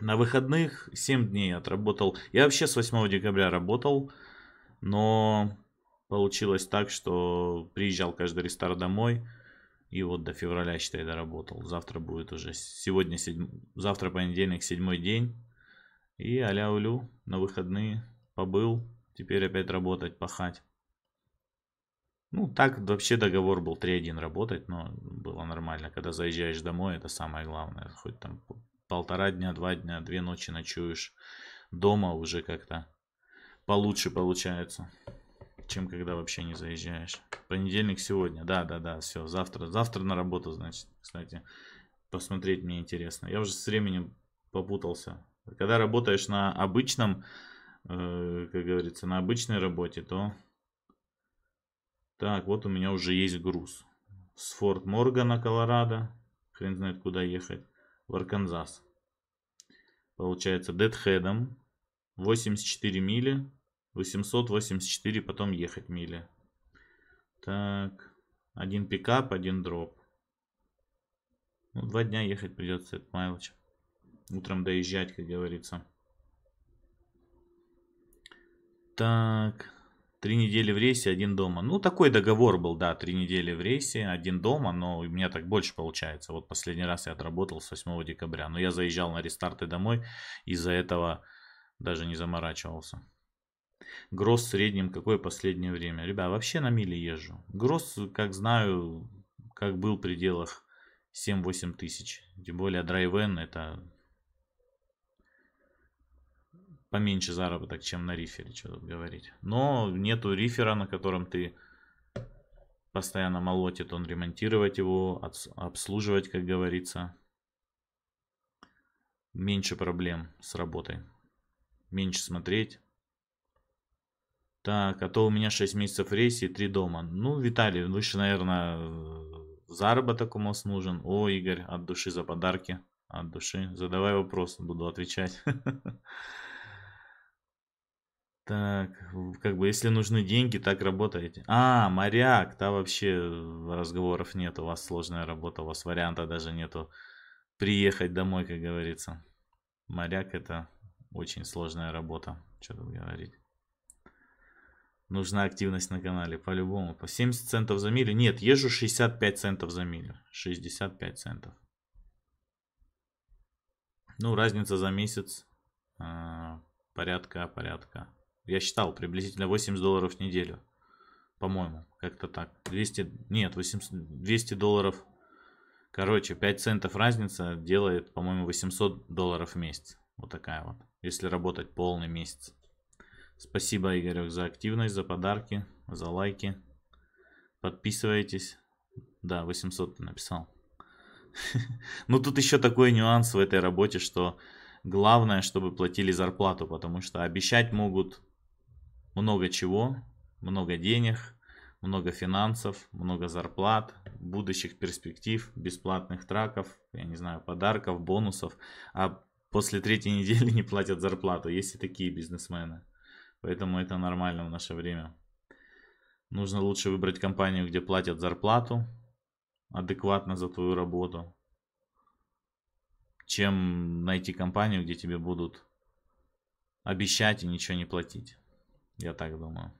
На выходных 7 дней отработал. Я вообще с 8 декабря работал, но получилось так, что приезжал каждый рестар домой. И вот до февраля, считай, доработал. Завтра будет уже, сегодня, седьм... завтра понедельник, седьмой день. И аля улю на выходные побыл. Теперь опять работать, пахать. Ну, так вообще договор был 3-1 работать, но было нормально. Когда заезжаешь домой, это самое главное. Хоть там полтора дня, два дня, две ночи ночуешь дома уже как-то получше получается, чем когда вообще не заезжаешь. Понедельник сегодня, да, да, да, все, завтра, завтра на работу, значит, кстати, посмотреть мне интересно. Я уже с временем попутался. Когда работаешь на обычном, э, как говорится, на обычной работе, то... Так, вот у меня уже есть груз. С Форт Моргана, Колорадо. Хрен знает, куда ехать в Арканзас. Получается, дедхедом 84 мили, 884 потом ехать мили. Так, один пикап, один дроп. Ну, два дня ехать придется от Майлыча. Утром доезжать, как говорится. Так, Три недели в рейсе, один дома. Ну, такой договор был, да, три недели в рейсе, один дома, но у меня так больше получается. Вот последний раз я отработал с 8 декабря, но я заезжал на рестарты домой, из-за этого даже не заморачивался. Гросс в среднем какое последнее время? Ребят, вообще на миле езжу. Гросс, как знаю, как был в пределах 7-8 тысяч. Тем более драйвен это поменьше заработок, чем на рифере, что тут говорить. Но нету рифера, на котором ты постоянно молотит, он ремонтировать его, обслуживать, как говорится. Меньше проблем с работой. Меньше смотреть. Так, а то у меня 6 месяцев рейс и 3 дома. Ну, Виталий, выше, наверное, заработок у нас нужен. О, Игорь, от души за подарки. От души. Задавай вопросы, буду отвечать. Так, как бы, если нужны деньги, так работаете. А, моряк, да, вообще э, разговоров нет, у вас сложная работа, у вас варианта даже нету приехать домой, как говорится. Моряк это очень сложная работа, что тут говорить. Нужна активность на канале, по-любому. По 70 центов за милю? Нет, езжу 65 центов за милю. 65 центов. Ну, разница за месяц а, порядка, порядка я считал, приблизительно 80 долларов в неделю. По-моему, как-то так. 200, нет, 800, 200 долларов. Короче, 5 центов разница делает, по-моему, 800 долларов в месяц. Вот такая вот, если работать полный месяц. Спасибо, Игорек, за активность, за подарки, за лайки. Подписывайтесь. Да, 800 ты написал. Ну, тут еще такой нюанс в этой работе, что главное, чтобы платили зарплату, потому что обещать могут много чего, много денег, много финансов, много зарплат, будущих перспектив, бесплатных траков, я не знаю, подарков, бонусов. А после третьей недели не платят зарплату. Есть и такие бизнесмены. Поэтому это нормально в наше время. Нужно лучше выбрать компанию, где платят зарплату адекватно за твою работу, чем найти компанию, где тебе будут обещать и ничего не платить. Я так думаю.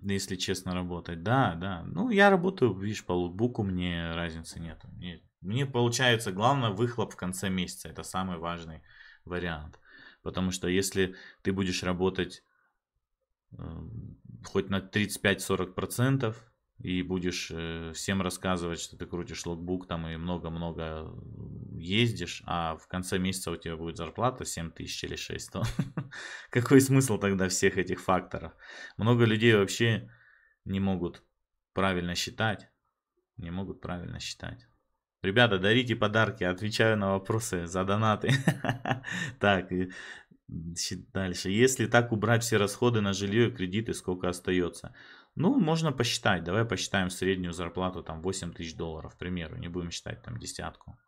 Да, Если честно работать, да, да. Ну, я работаю, видишь, по лутбуку, мне разницы нет. Мне, мне получается, главное, выхлоп в конце месяца. Это самый важный вариант. Потому что если ты будешь работать э, хоть на 35-40%, и будешь э, всем рассказывать, что ты крутишь логбук там и много-много ездишь, а в конце месяца у тебя будет зарплата 7 тысяч или 6, то какой смысл тогда всех этих факторов? Много людей вообще не могут правильно считать, не могут правильно считать. Ребята, дарите подарки, отвечаю на вопросы за донаты. Так, дальше. Если так убрать все расходы на жилье и кредиты, сколько остается? Ну, можно посчитать. Давай посчитаем среднюю зарплату там 8 тысяч долларов, к примеру. Не будем считать там десятку.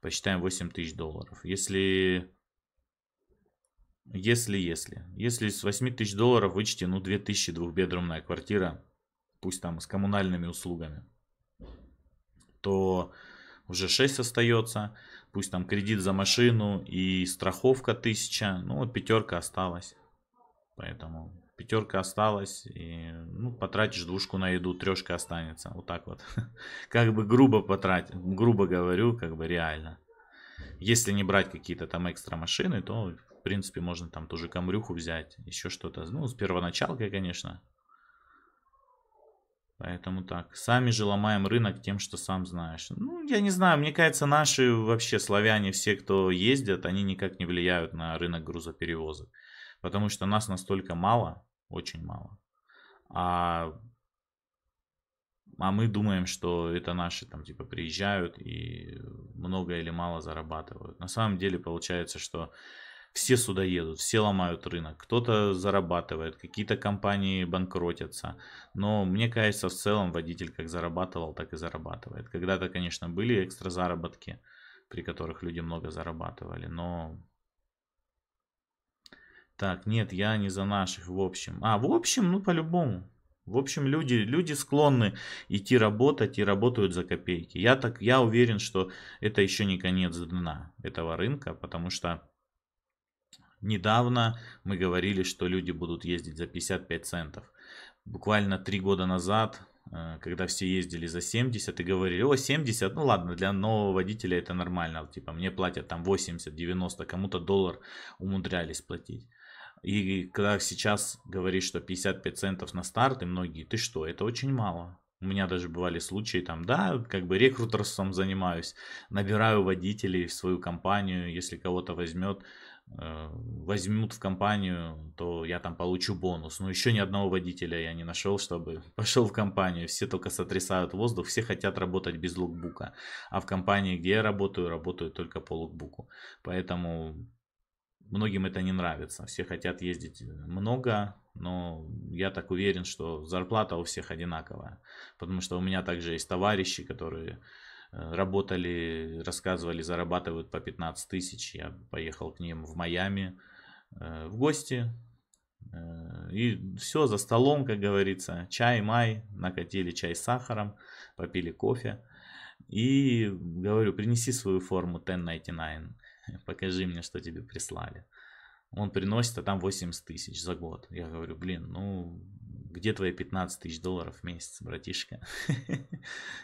Посчитаем 8 тысяч долларов. Если... Если, если. Если с 8 тысяч долларов вычти, ну, 2 тысячи двухбедромная квартира, пусть там с коммунальными услугами, то уже 6 остается, пусть там кредит за машину и страховка 1000, ну вот пятерка осталась, поэтому пятерка осталась, и ну, потратишь двушку на еду, трешка останется. Вот так вот. Как бы грубо потратить, грубо говорю, как бы реально. Если не брать какие-то там экстра машины, то, в принципе, можно там ту же камрюху взять, еще что-то. Ну, с первоначалкой, конечно. Поэтому так. Сами же ломаем рынок тем, что сам знаешь. Ну, я не знаю, мне кажется, наши вообще славяне, все, кто ездят, они никак не влияют на рынок грузоперевозок. Потому что нас настолько мало, очень мало а, а мы думаем, что это наши там типа приезжают и много или мало зарабатывают. На самом деле получается, что все сюда едут, все ломают рынок, кто-то зарабатывает, какие-то компании банкротятся. Но мне кажется, в целом водитель как зарабатывал, так и зарабатывает. Когда-то, конечно, были экстра заработки, при которых люди много зарабатывали, но так, нет, я не за наших, в общем. А, в общем, ну, по-любому. В общем, люди, люди склонны идти работать и работают за копейки. Я, так, я уверен, что это еще не конец дна этого рынка, потому что недавно мы говорили, что люди будут ездить за 55 центов. Буквально три года назад э, когда все ездили за 70 и говорили, о, 70, ну ладно, для нового водителя это нормально, типа мне платят там 80-90, кому-то доллар умудрялись платить. И когда сейчас говоришь, что 55 центов на старт, и многие, ты что, это очень мало. У меня даже бывали случаи, там, да, как бы рекрутерством занимаюсь, набираю водителей в свою компанию, если кого-то возьмет, э, возьмут в компанию, то я там получу бонус. Но еще ни одного водителя я не нашел, чтобы пошел в компанию. Все только сотрясают воздух, все хотят работать без лукбука. А в компании, где я работаю, работаю только по лукбуку. Поэтому многим это не нравится. Все хотят ездить э, много, но я так уверен, что зарплата у всех одинаковая. Потому что у меня также есть товарищи, которые э, работали, рассказывали, зарабатывают по 15 тысяч. Я поехал к ним в Майами э, в гости. И все за столом, как говорится, чай, май, накатили чай с сахаром, попили кофе. И говорю, принеси свою форму 1099. покажи мне, что тебе прислали. Он приносит, а там 80 тысяч за год. Я говорю, блин, ну, где твои 15 тысяч долларов в месяц, братишка?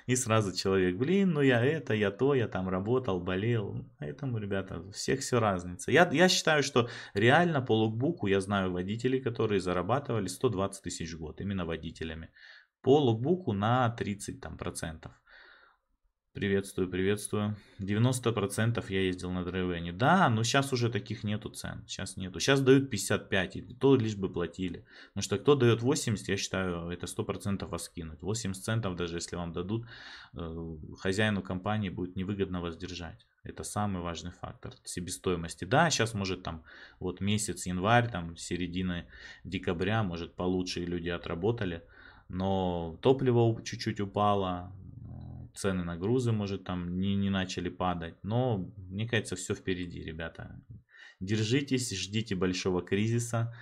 И сразу человек, блин, ну я это, я то, я там работал, болел. Поэтому, ребята, у всех все разница. Я, я считаю, что реально по лукбуку я знаю водителей, которые зарабатывали 120 тысяч в год, именно водителями. По лукбуку на 30 там, процентов. Приветствую, приветствую. 90% я ездил на драйвене. Да, но сейчас уже таких нету цен. Сейчас нету. Сейчас дают 55, и то лишь бы платили. Потому что кто дает 80, я считаю, это 100% вас кинуть. 80 центов, даже если вам дадут, э, хозяину компании будет невыгодно вас держать. Это самый важный фактор себестоимости. Да, сейчас может там вот месяц, январь, там середина декабря, может получше люди отработали но топливо чуть-чуть упало, цены на грузы, может, там не, не начали падать. Но, мне кажется, все впереди, ребята. Держитесь, ждите большого кризиса.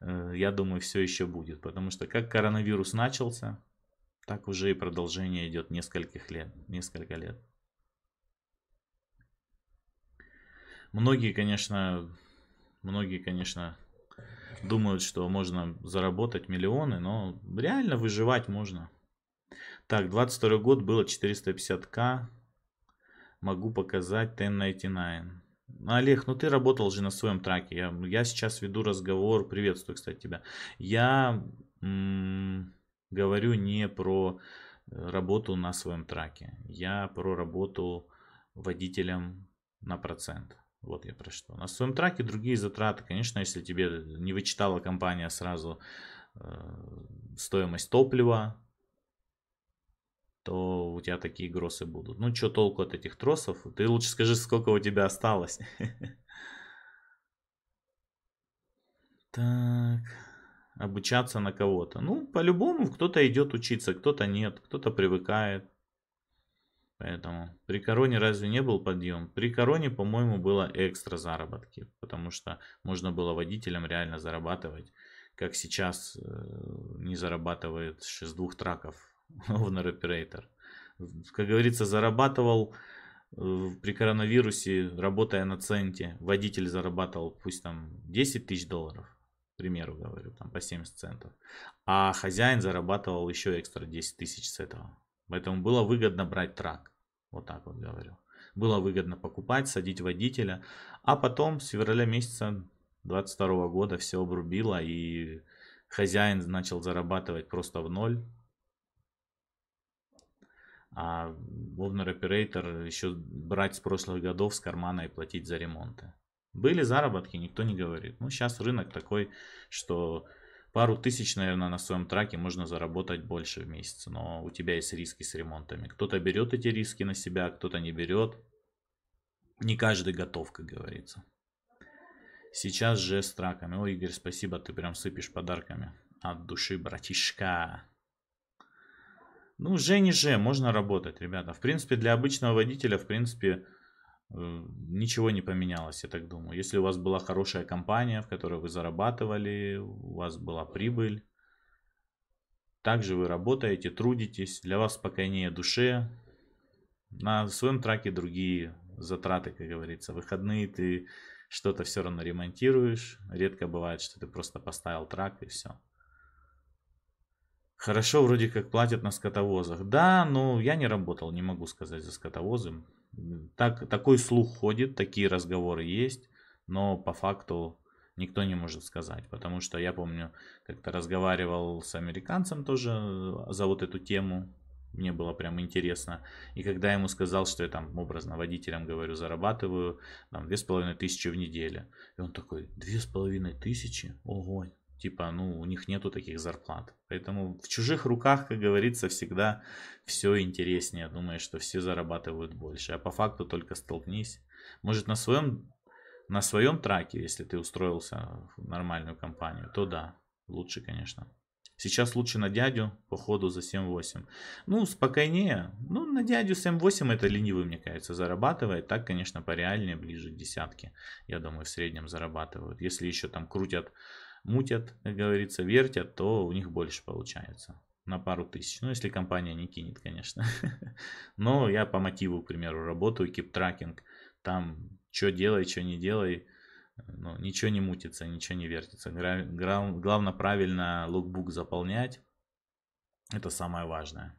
Э, я думаю, все еще будет. Потому что как коронавирус начался, так уже и продолжение идет нескольких лет, несколько лет. Многие, конечно, многие, конечно, думают, что можно заработать миллионы, но реально выживать можно. Так, 22 год было 450к. Могу показать 1099. Олег, ну ты работал же на своем траке. Я, я сейчас веду разговор. Приветствую, кстати, тебя. Я говорю не про э, работу на своем траке. Я про работу водителем на процент. Вот я про что. На своем траке другие затраты. Конечно, если тебе не вычитала компания сразу э, стоимость топлива, то у тебя такие гросы будут. Ну, что толку от этих тросов? Ты лучше скажи, сколько у тебя осталось. Так, обучаться на кого-то. Ну, по-любому кто-то идет учиться, кто-то нет, кто-то привыкает. Поэтому при короне разве не был подъем? При короне, по-моему, было экстра заработки, потому что можно было водителям реально зарабатывать, как сейчас э, не зарабатывает с двух траков Owner Operator. Как говорится, зарабатывал э, при коронавирусе, работая на центе. Водитель зарабатывал, пусть там 10 тысяч долларов, к примеру говорю, там по 70 центов. А хозяин зарабатывал еще экстра 10 тысяч с этого. Поэтому было выгодно брать трак. Вот так вот говорю. Было выгодно покупать, садить водителя. А потом с февраля месяца 22 года все обрубило и хозяин начал зарабатывать просто в ноль а Governor Operator еще брать с прошлых годов с кармана и платить за ремонты. Были заработки, никто не говорит. Ну, сейчас рынок такой, что пару тысяч, наверное, на своем траке можно заработать больше в месяц. Но у тебя есть риски с ремонтами. Кто-то берет эти риски на себя, кто-то не берет. Не каждый готов, как говорится. Сейчас же с траками. О, Игорь, спасибо, ты прям сыпешь подарками. От души, братишка. Ну, же не же, можно работать, ребята. В принципе, для обычного водителя, в принципе, э, ничего не поменялось, я так думаю. Если у вас была хорошая компания, в которой вы зарабатывали, у вас была прибыль, также вы работаете, трудитесь, для вас спокойнее душе. На своем траке другие затраты, как говорится. Выходные ты что-то все равно ремонтируешь. Редко бывает, что ты просто поставил трак и все. Хорошо, вроде как платят на скотовозах. Да, но я не работал, не могу сказать за скотовозы. Так, такой слух ходит, такие разговоры есть, но по факту никто не может сказать. Потому что я помню, как-то разговаривал с американцем тоже э, за вот эту тему. Мне было прям интересно. И когда я ему сказал, что я там образно водителям говорю, зарабатываю там две с половиной тысячи в неделю. И он такой, две с половиной тысячи? Ого, Типа, ну, у них нету таких зарплат. Поэтому в чужих руках, как говорится, всегда все интереснее. Думаешь, что все зарабатывают больше. А по факту только столкнись. Может, на своем, на своем траке, если ты устроился в нормальную компанию, то да, лучше, конечно. Сейчас лучше на дядю по ходу за 7-8. Ну, спокойнее. Ну, на дядю 7-8 это ленивый, мне кажется, зарабатывает. Так, конечно, по пореальнее, ближе к десятке, я думаю, в среднем зарабатывают. Если еще там крутят мутят, как говорится, вертят, то у них больше получается на пару тысяч. Ну, если компания не кинет, конечно. Но я по мотиву, к примеру, работаю, кип-тракинг. Там, что делай, что не делай, ну, ничего не мутится, ничего не вертится. Гра- главное правильно лукбук заполнять. Это самое важное.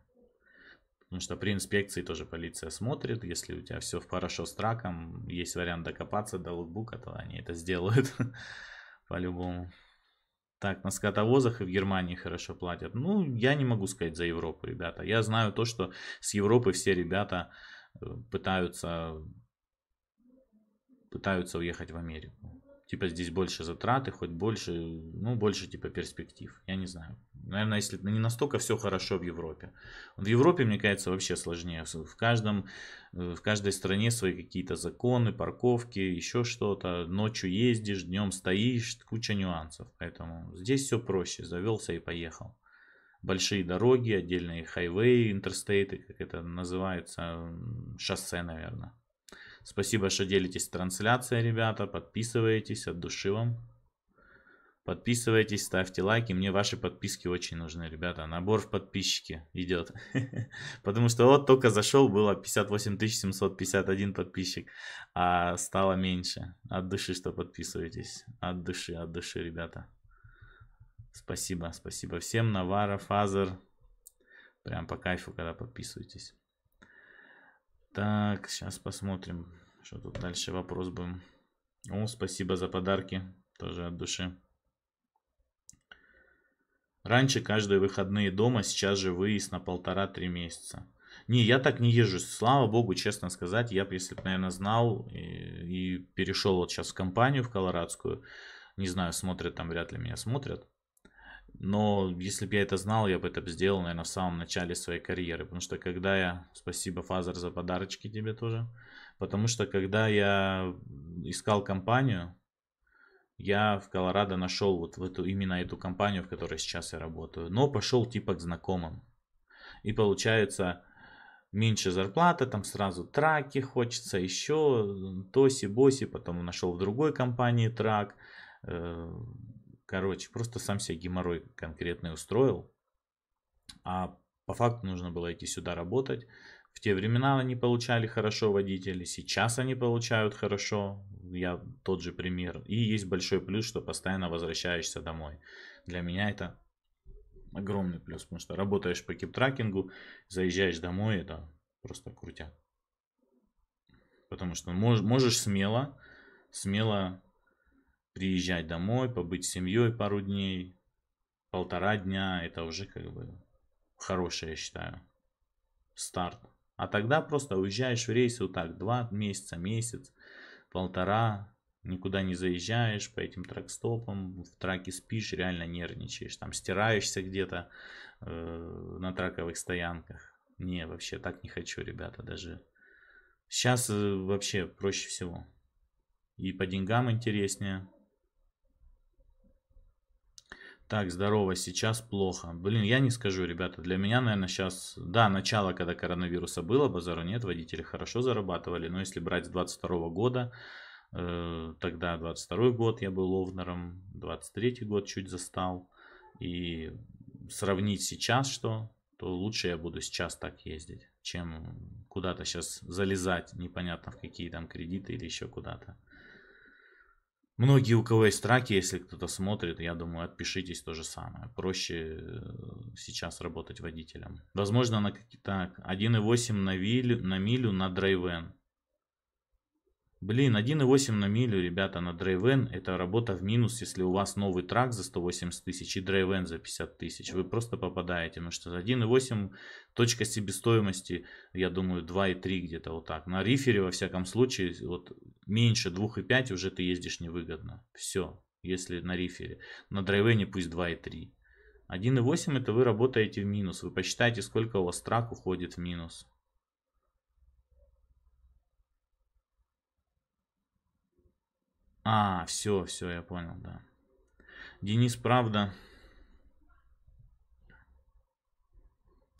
Потому что при инспекции тоже полиция смотрит. Если у тебя все хорошо с траком, есть вариант докопаться до лукбука, то они это сделают по-любому. Так, на скотовозах и в Германии хорошо платят. Ну, я не могу сказать за Европу, ребята. Я знаю то, что с Европы все ребята э, пытаются, пытаются уехать в Америку типа здесь больше затраты, хоть больше, ну, больше типа перспектив. Я не знаю. Наверное, если не настолько все хорошо в Европе. В Европе, мне кажется, вообще сложнее. В, каждом, э, в каждой стране свои какие-то законы, парковки, еще что-то. Ночью ездишь, днем стоишь, куча нюансов. Поэтому здесь все проще. Завелся и поехал. Большие дороги, отдельные хайвей, интерстейты, как это называется, шоссе, наверное. Спасибо, что делитесь трансляцией, ребята. Подписывайтесь, от души вам. Подписывайтесь, ставьте лайки. Мне ваши подписки очень нужны, ребята. Набор в подписчики идет. Потому что вот только зашел, было 58 751 подписчик, а стало меньше. От души, что подписываетесь. От души, от души, ребята. Спасибо, спасибо всем. Навара, Фазер. Прям по кайфу, когда подписываетесь. Так, сейчас посмотрим, что тут дальше вопрос будем. О, спасибо за подарки, тоже от души. Раньше каждые выходные дома, сейчас же выезд на полтора-три месяца. Не, я так не езжу. Слава богу, честно сказать, я бы, если бы, наверное, знал и, и перешел вот сейчас в компанию, в колорадскую, не знаю, смотрят там, вряд ли меня смотрят, но если бы я это знал, я бы это сделал, наверное, в самом начале своей карьеры. Потому что когда я... Спасибо, Фазер, за подарочки тебе тоже. Потому что когда я искал компанию, я в Колорадо нашел вот в эту, именно эту компанию, в которой сейчас я работаю. Но пошел типа к знакомым. И получается, меньше зарплата, там сразу траки хочется, еще э, тоси-боси. Потом нашел в другой компании трак э, Короче, просто сам себе геморрой конкретный устроил. А по факту нужно было идти сюда работать. В те времена они получали хорошо водители, сейчас они получают хорошо. Я тот же пример. И есть большой плюс, что постоянно возвращаешься домой. Для меня это огромный плюс, потому что работаешь по кип заезжаешь домой, это просто крутя. Потому что можешь смело, смело приезжать домой, побыть с семьей пару дней, полтора дня, это уже как бы хорошее, я считаю, старт. А тогда просто уезжаешь в рейс вот так, два месяца, месяц, полтора, никуда не заезжаешь по этим тракстопам, в траке спишь, реально нервничаешь, там стираешься где-то э, на траковых стоянках. Не, вообще так не хочу, ребята, даже. Сейчас э, вообще проще всего. И по деньгам интереснее. Так, здорово, сейчас плохо. Блин, я не скажу, ребята, для меня, наверное, сейчас... Да, начало, когда коронавируса было, базару нет, водители хорошо зарабатывали, но если брать с 22 года, э, тогда 22 год я был овнером, 23 год чуть застал, и сравнить сейчас что, то лучше я буду сейчас так ездить, чем куда-то сейчас залезать, непонятно в какие там кредиты или еще куда-то. Многие, у кого есть траки, если кто-то смотрит, я думаю, отпишитесь то же самое. Проще э, сейчас работать водителем. Возможно, на какие-то 1,8 на, вилю, на милю на драйвен. Блин, 1.8 на милю, ребята, на драйвен. Это работа в минус, если у вас новый трак за 180 тысяч и драйвен за 50 тысяч. Вы просто попадаете, потому ну что 1.8 точка себестоимости, я думаю, 2.3 где-то вот так. На рифере, во всяком случае, вот меньше 2.5 уже ты ездишь невыгодно. Все, если на рифере. На драйвене пусть 2.3. 1.8 это вы работаете в минус. Вы посчитаете, сколько у вас трак уходит в минус. А, все, все, я понял, да. Денис, правда.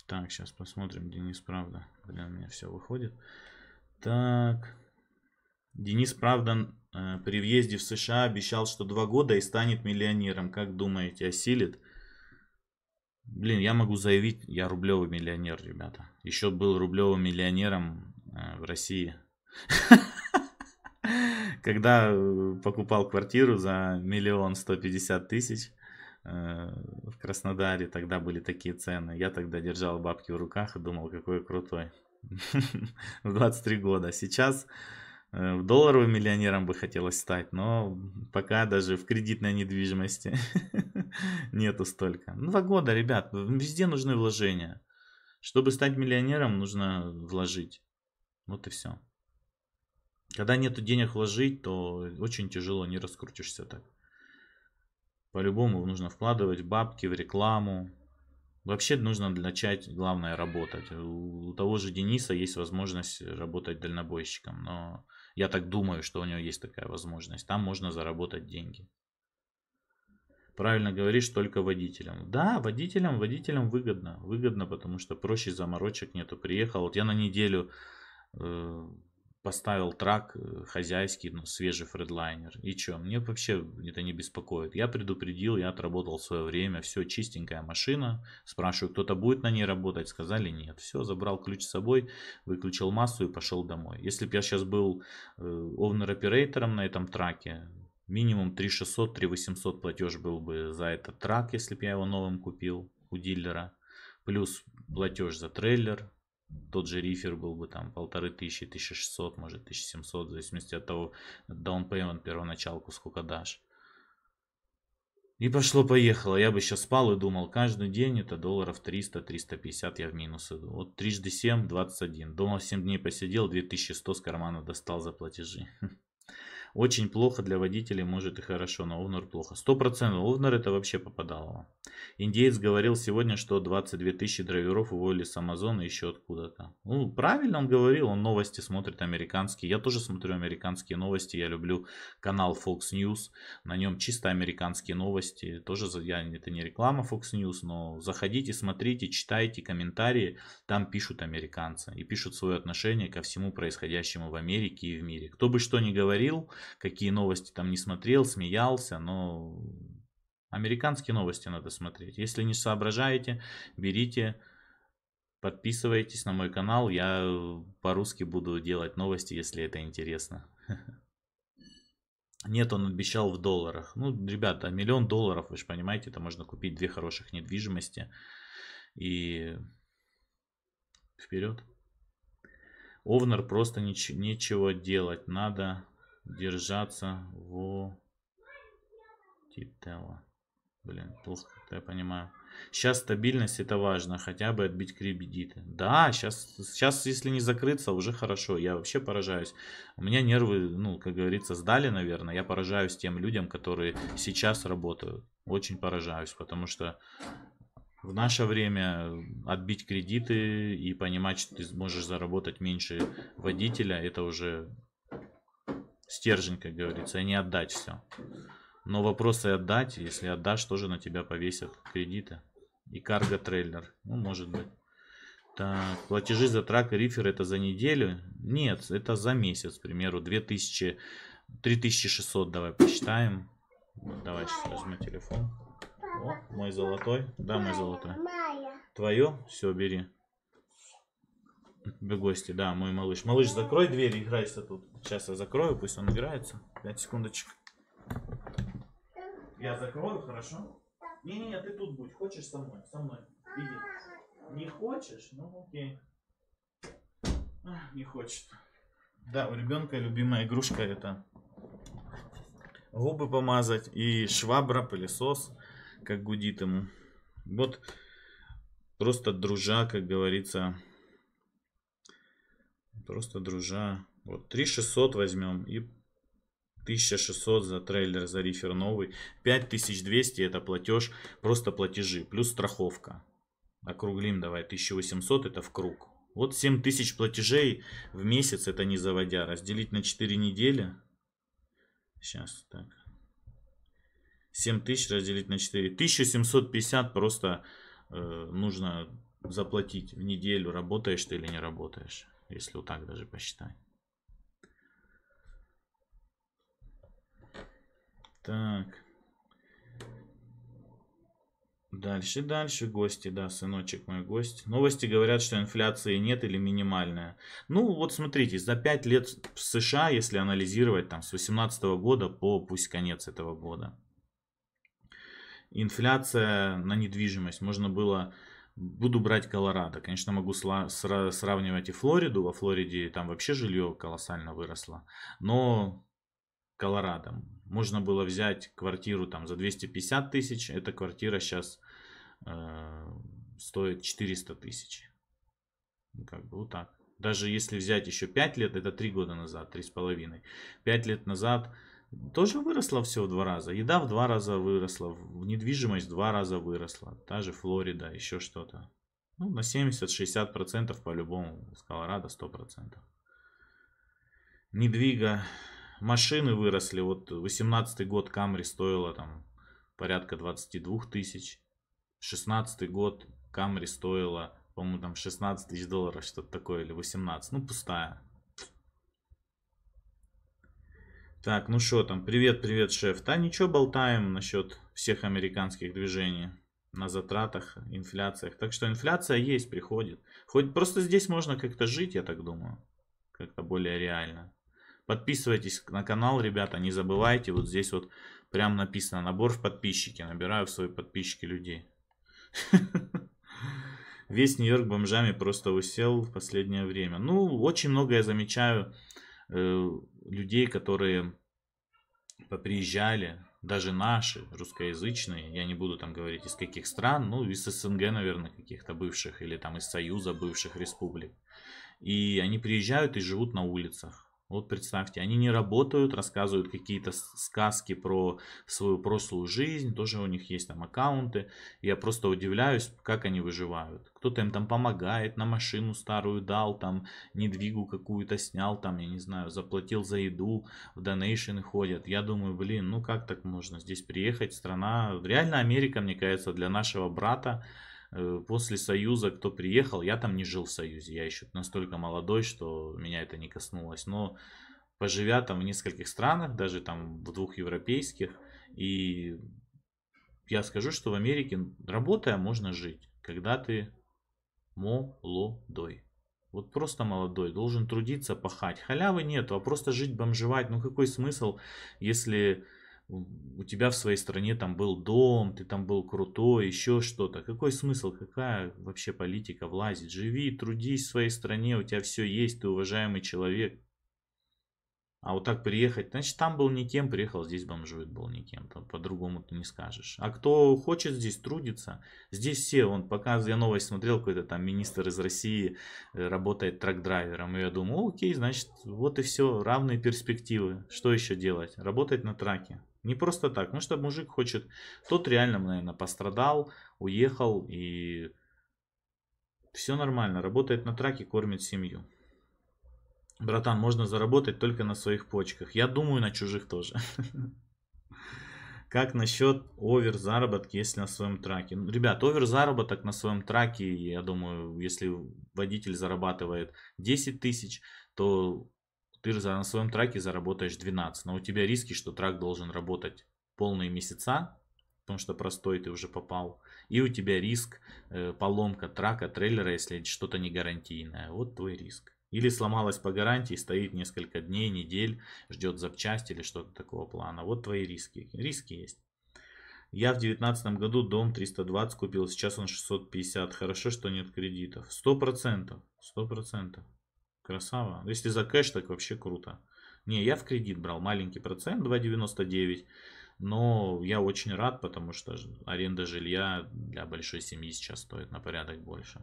Так, сейчас посмотрим. Денис, правда. Блин, у меня все выходит. Так. Денис, правда, э, при въезде в США обещал, что два года и станет миллионером. Как думаете, осилит? Блин, я могу заявить, я рублевый миллионер, ребята. Еще был рублевым миллионером э, в России. когда э, покупал квартиру за миллион сто пятьдесят тысяч э, в Краснодаре, тогда были такие цены. Я тогда держал бабки в руках и думал, какой крутой. В 23 года. Сейчас в э, долларовым миллионером бы хотелось стать, но пока даже в кредитной недвижимости нету столько. Ну, два года, ребят, везде нужны вложения. Чтобы стать миллионером, нужно вложить. Вот и все. Когда нету денег вложить, то очень тяжело, не раскрутишься так. По-любому нужно вкладывать бабки в рекламу. Вообще нужно начать, главное, работать. У того же Дениса есть возможность работать дальнобойщиком, но я так думаю, что у него есть такая возможность. Там можно заработать деньги. Правильно говоришь, только водителям. Да, водителям, водителям выгодно. Выгодно, потому что проще заморочек нету. Приехал, вот я на неделю э, поставил трак э, хозяйский, ну, свежий фредлайнер. И что, мне вообще это не беспокоит. Я предупредил, я отработал свое время, все, чистенькая машина. Спрашиваю, кто-то будет на ней работать? Сказали, нет. Все, забрал ключ с собой, выключил массу и пошел домой. Если бы я сейчас был э, овнер-оператором на этом траке, минимум 3600, 3800 платеж был бы за этот трак, если бы я его новым купил у дилера. Плюс платеж за трейлер, тот же рифер был бы там полторы тысячи, 1600, может 1700, в зависимости от того, down payment первоначалку сколько дашь. И пошло-поехало. Я бы сейчас спал и думал, каждый день это долларов 300-350 я в минус иду. Вот трижды 7, 21. Дома 7 дней посидел, 2100 с кармана достал за платежи. Очень плохо для водителей, может и хорошо, но овнер плохо. 100% овнер это вообще попадало. Индеец говорил сегодня, что 22 тысячи драйверов уволили с Амазона и еще откуда-то. Ну, правильно он говорил, он новости смотрит американские. Я тоже смотрю американские новости, я люблю канал Fox News. На нем чисто американские новости. Тоже я, это не реклама Fox News, но заходите, смотрите, читайте комментарии. Там пишут американцы и пишут свое отношение ко всему происходящему в Америке и в мире. Кто бы что ни говорил, какие новости там не смотрел, смеялся, но Американские новости надо смотреть. Если не соображаете, берите, подписывайтесь на мой канал. Я э, по-русски буду делать новости, если это интересно. Нет, он обещал в долларах. Ну, ребята, миллион долларов, вы же понимаете, это можно купить две хороших недвижимости. И вперед. Овнер просто неч нечего делать. Надо держаться в Титела. Блин, плохо, я понимаю. Сейчас стабильность это важно, хотя бы отбить кредиты. Да, сейчас, сейчас если не закрыться, уже хорошо. Я вообще поражаюсь. У меня нервы, ну, как говорится, сдали, наверное. Я поражаюсь тем людям, которые сейчас работают. Очень поражаюсь, потому что в наше время отбить кредиты и понимать, что ты можешь заработать меньше водителя, это уже стержень, как говорится, и а не отдать все. Но вопросы отдать, если отдашь, тоже на тебя повесят кредиты. И карго-трейлер, ну может быть. Так, платежи за трак и рифер это за неделю? Нет, это за месяц, к примеру, 2000, 3600 давай посчитаем. Вот, давай сейчас возьму телефон. О, мой золотой. Да, мой золотой. Твое? Все, бери. Тебе гости, да, мой малыш. Малыш, закрой дверь, играйся тут. Сейчас я закрою, пусть он играется. Пять секундочек. Я закрою, хорошо? Не-не-не, ты тут будь. Хочешь со мной? Со мной. Иди. Не хочешь? Ну окей. не хочет. Да, у ребенка любимая игрушка это губы помазать и швабра, пылесос, как гудит ему. Вот просто дружа, как говорится, просто дружа. Вот 3600 возьмем и 1600 за трейлер, за рифер новый. 5200 это платеж, просто платежи. Плюс страховка. Округлим давай, 1800 это в круг. Вот 7000 платежей в месяц, это не заводя. Разделить на 4 недели. Сейчас, так. 7000 разделить на 4. 1750 просто э, нужно заплатить в неделю, работаешь ты или не работаешь. Если вот так даже посчитать. Так. Дальше, дальше, гости, да, сыночек мой гость. Новости говорят, что инфляции нет или минимальная. Ну, вот смотрите, за 5 лет в США, если анализировать, там, с 18 года по пусть конец этого года, инфляция на недвижимость можно было... Буду брать Колорадо. Конечно, могу сравнивать и Флориду. Во Флориде там вообще жилье колоссально выросло. Но Колорадо. Можно было взять квартиру там за 250 тысяч. Эта квартира сейчас э, стоит 400 тысяч. Ну, как бы вот так. Даже если взять еще 5 лет, это 3 года назад, 3,5. 5 лет назад тоже выросло все в два раза. Еда в два раза выросла, недвижимость в два раза выросла. Та же Флорида, еще что-то. Ну, на 70-60% по-любому. С Колорадо 100%. Не двига машины выросли. Вот 18 год Камри стоила там порядка 22 тысяч. 16 год Камри стоила, по-моему, там 16 тысяч долларов, что-то такое, или 18. Ну, пустая. Так, ну что там, привет, привет, шеф. Да ничего болтаем насчет всех американских движений на затратах, инфляциях. Так что инфляция есть, приходит. Хоть просто здесь можно как-то жить, я так думаю. Как-то более реально. Подписывайтесь на канал, ребята, не забывайте. Вот здесь вот прям написано набор в подписчики. Набираю в свои подписчики людей. Весь Нью-Йорк бомжами просто усел в последнее время. Ну, очень много я замечаю э, людей, которые поприезжали, даже наши, русскоязычные, я не буду там говорить из каких стран, ну, из СНГ, наверное, каких-то бывших, или там из Союза бывших республик. И они приезжают и живут на улицах вот представьте, они не работают, рассказывают какие-то сказки про свою прошлую жизнь, тоже у них есть там аккаунты. Я просто удивляюсь, как они выживают. Кто-то им там помогает, на машину старую дал, там недвигу какую-то снял, там, я не знаю, заплатил за еду, в донейшины ходят. Я думаю, блин, ну как так можно здесь приехать? Страна, реально Америка, мне кажется, для нашего брата Э, после Союза, кто приехал, я там не жил в Союзе, я еще настолько молодой, что меня это не коснулось, но поживя там в нескольких странах, даже там в двух европейских, и я скажу, что в Америке, работая, можно жить, когда ты молодой. Вот просто молодой, должен трудиться, пахать. Халявы нету, а просто жить, бомжевать, ну какой смысл, если у тебя в своей стране там был дом, ты там был крутой, еще что-то. Какой смысл, какая вообще политика влазит? Живи, трудись в своей стране, у тебя все есть, ты уважаемый человек. А вот так приехать, значит, там был никем, приехал, здесь бомжует был никем. По-другому ты не скажешь. А кто хочет здесь трудиться? здесь все, он пока я новость смотрел, какой-то там министр из России э, работает трак-драйвером. И я думаю, окей, значит, вот и все, равные перспективы. Что еще делать? Работать на траке. Не просто так, ну что мужик хочет... Тот реально, наверное, пострадал, уехал и... Все нормально, работает на траке, кормит семью. Братан, можно заработать только на своих почках. Я думаю, на чужих тоже. Как насчет овер заработки, если на своем траке? Ну, ребят, овер заработок на своем траке, я думаю, если водитель зарабатывает 10 тысяч, то ты же на своем траке заработаешь 12, но у тебя риски, что трак должен работать полные месяца, потому что простой ты уже попал, и у тебя риск э, поломка трака, трейлера, если что-то не гарантийное. Вот твой риск. Или сломалась по гарантии, стоит несколько дней, недель, ждет запчасти или что-то такого плана. Вот твои риски. Риски есть. Я в девятнадцатом году дом 320 купил, сейчас он 650. Хорошо, что нет кредитов. Сто процентов, сто процентов. Красава. Ну, если за кэш, так вообще круто. Не, я в кредит брал маленький процент, 2,99. Но я очень рад, потому что аренда жилья для большой семьи сейчас стоит на порядок больше.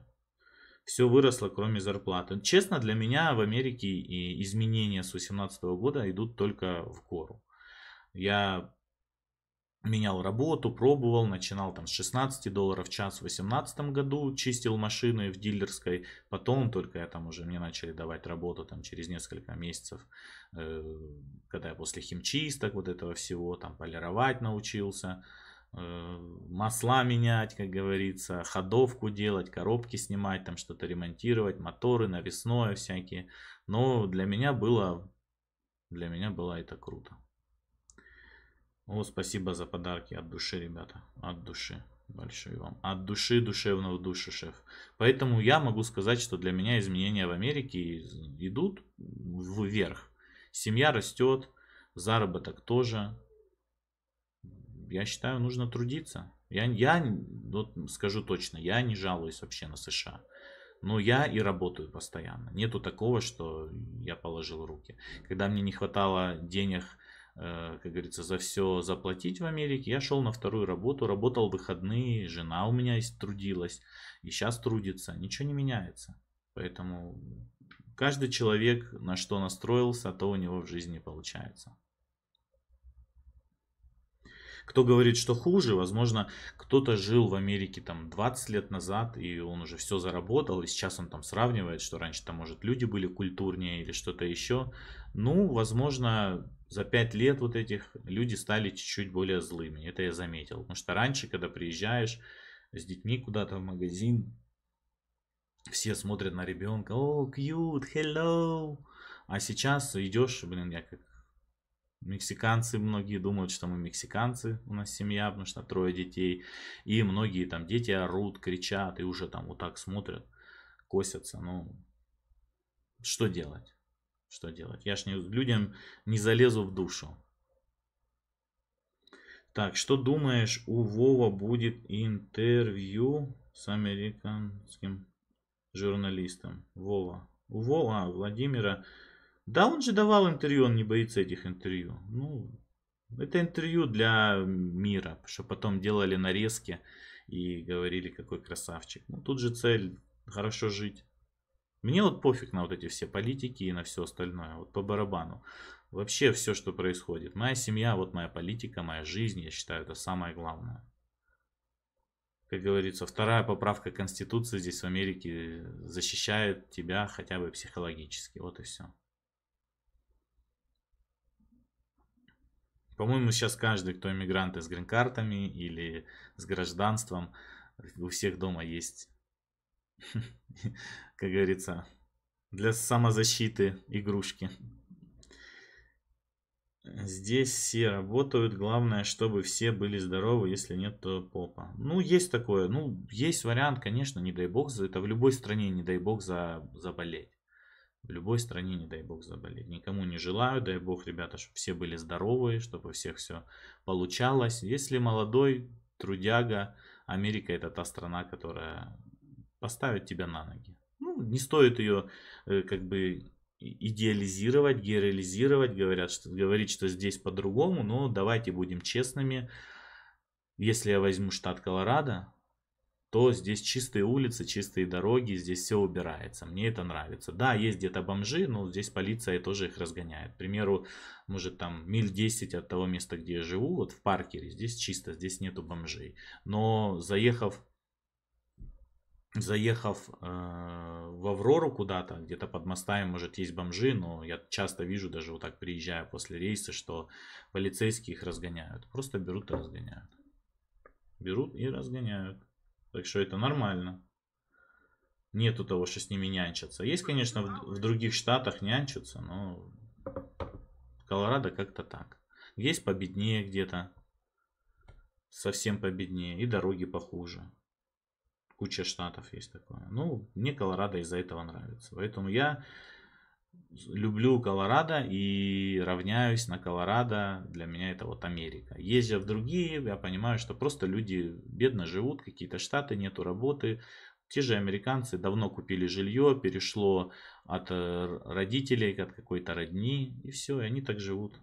Все выросло, кроме зарплаты. Честно, для меня в Америке и изменения с 2018 года идут только в гору. Я менял работу, пробовал, начинал там с 16 долларов в час в 2018 году, чистил машины в дилерской, потом только я там уже, мне начали давать работу там через несколько месяцев, э, когда я после химчисток вот этого всего, там полировать научился, э, масла менять, как говорится, ходовку делать, коробки снимать, там что-то ремонтировать, моторы, навесное всякие, но для меня было, для меня было это круто. О, спасибо за подарки от души, ребята. От души. Большое вам. От души, душевного души, шеф. Поэтому я могу сказать, что для меня изменения в Америке идут вверх. Семья растет, заработок тоже. Я считаю, нужно трудиться. Я, я вот скажу точно, я не жалуюсь вообще на США. Но я и работаю постоянно. Нету такого, что я положил руки. Когда мне не хватало денег Э, как говорится, за все заплатить в Америке. Я шел на вторую работу, работал выходные, жена у меня трудилась и сейчас трудится. Ничего не меняется. Поэтому каждый человек на что настроился, то у него в жизни получается. Кто говорит, что хуже, возможно, кто-то жил в Америке там 20 лет назад, и он уже все заработал, и сейчас он там сравнивает, что раньше там, может, люди были культурнее или что-то еще. Ну, возможно, за пять лет вот этих люди стали чуть-чуть более злыми. Это я заметил. Потому что раньше, когда приезжаешь с детьми куда-то в магазин, все смотрят на ребенка, о, cute, hello. А сейчас идешь, блин, я как Мексиканцы, многие думают, что мы мексиканцы, у нас семья, потому что трое детей. И многие там дети орут, кричат и уже там вот так смотрят, косятся. Ну, что делать? что делать. Я ж не, людям не залезу в душу. Так, что думаешь, у Вова будет интервью с американским журналистом? Вова. У Вова, а, Владимира. Да, он же давал интервью, он не боится этих интервью. Ну, это интервью для мира, что потом делали нарезки и говорили, какой красавчик. Ну, тут же цель, хорошо жить. Мне вот пофиг на вот эти все политики и на все остальное, вот по барабану. Вообще все, что происходит. Моя семья, вот моя политика, моя жизнь, я считаю, это самое главное. Как говорится, вторая поправка Конституции здесь в Америке защищает тебя хотя бы психологически. Вот и все. По-моему, сейчас каждый, кто иммигрант с грин-картами или с гражданством, у всех дома есть как говорится, для самозащиты игрушки. Здесь все работают, главное, чтобы все были здоровы, если нет, то попа. Ну, есть такое, ну, есть вариант, конечно, не дай бог, за это в любой стране не дай бог за, заболеть. В любой стране не дай бог заболеть. Никому не желаю, дай бог, ребята, чтобы все были здоровы, чтобы у всех все получалось. Если молодой трудяга, Америка это та страна, которая поставит тебя на ноги. Ну, не стоит ее э, как бы идеализировать, героилизировать, говорят, что, говорить, что здесь по-другому, но давайте будем честными. Если я возьму штат Колорадо, то здесь чистые улицы, чистые дороги, здесь все убирается. Мне это нравится. Да, есть где-то бомжи, но здесь полиция тоже их разгоняет. К примеру, может там миль 10 от того места, где я живу, вот в Паркере, здесь чисто, здесь нету бомжей. Но заехав заехав э, в Аврору куда-то, где-то под мостами может, есть бомжи, но я часто вижу, даже вот так приезжая после рейса, что полицейские их разгоняют. Просто берут и разгоняют. Берут и разгоняют. Так что это нормально. Нету того, что с ними нянчатся. Есть, конечно, в, в других штатах нянчатся, но Колорадо как-то так. Есть победнее где-то. Совсем победнее. И дороги похуже куча штатов есть такое. Ну, мне Колорадо из-за этого нравится. Поэтому я люблю Колорадо и равняюсь на Колорадо. Для меня это вот Америка. Ездя в другие, я понимаю, что просто люди бедно живут, какие-то штаты, нету работы. Те же американцы давно купили жилье, перешло от э, родителей, от какой-то родни, и все, и они так живут.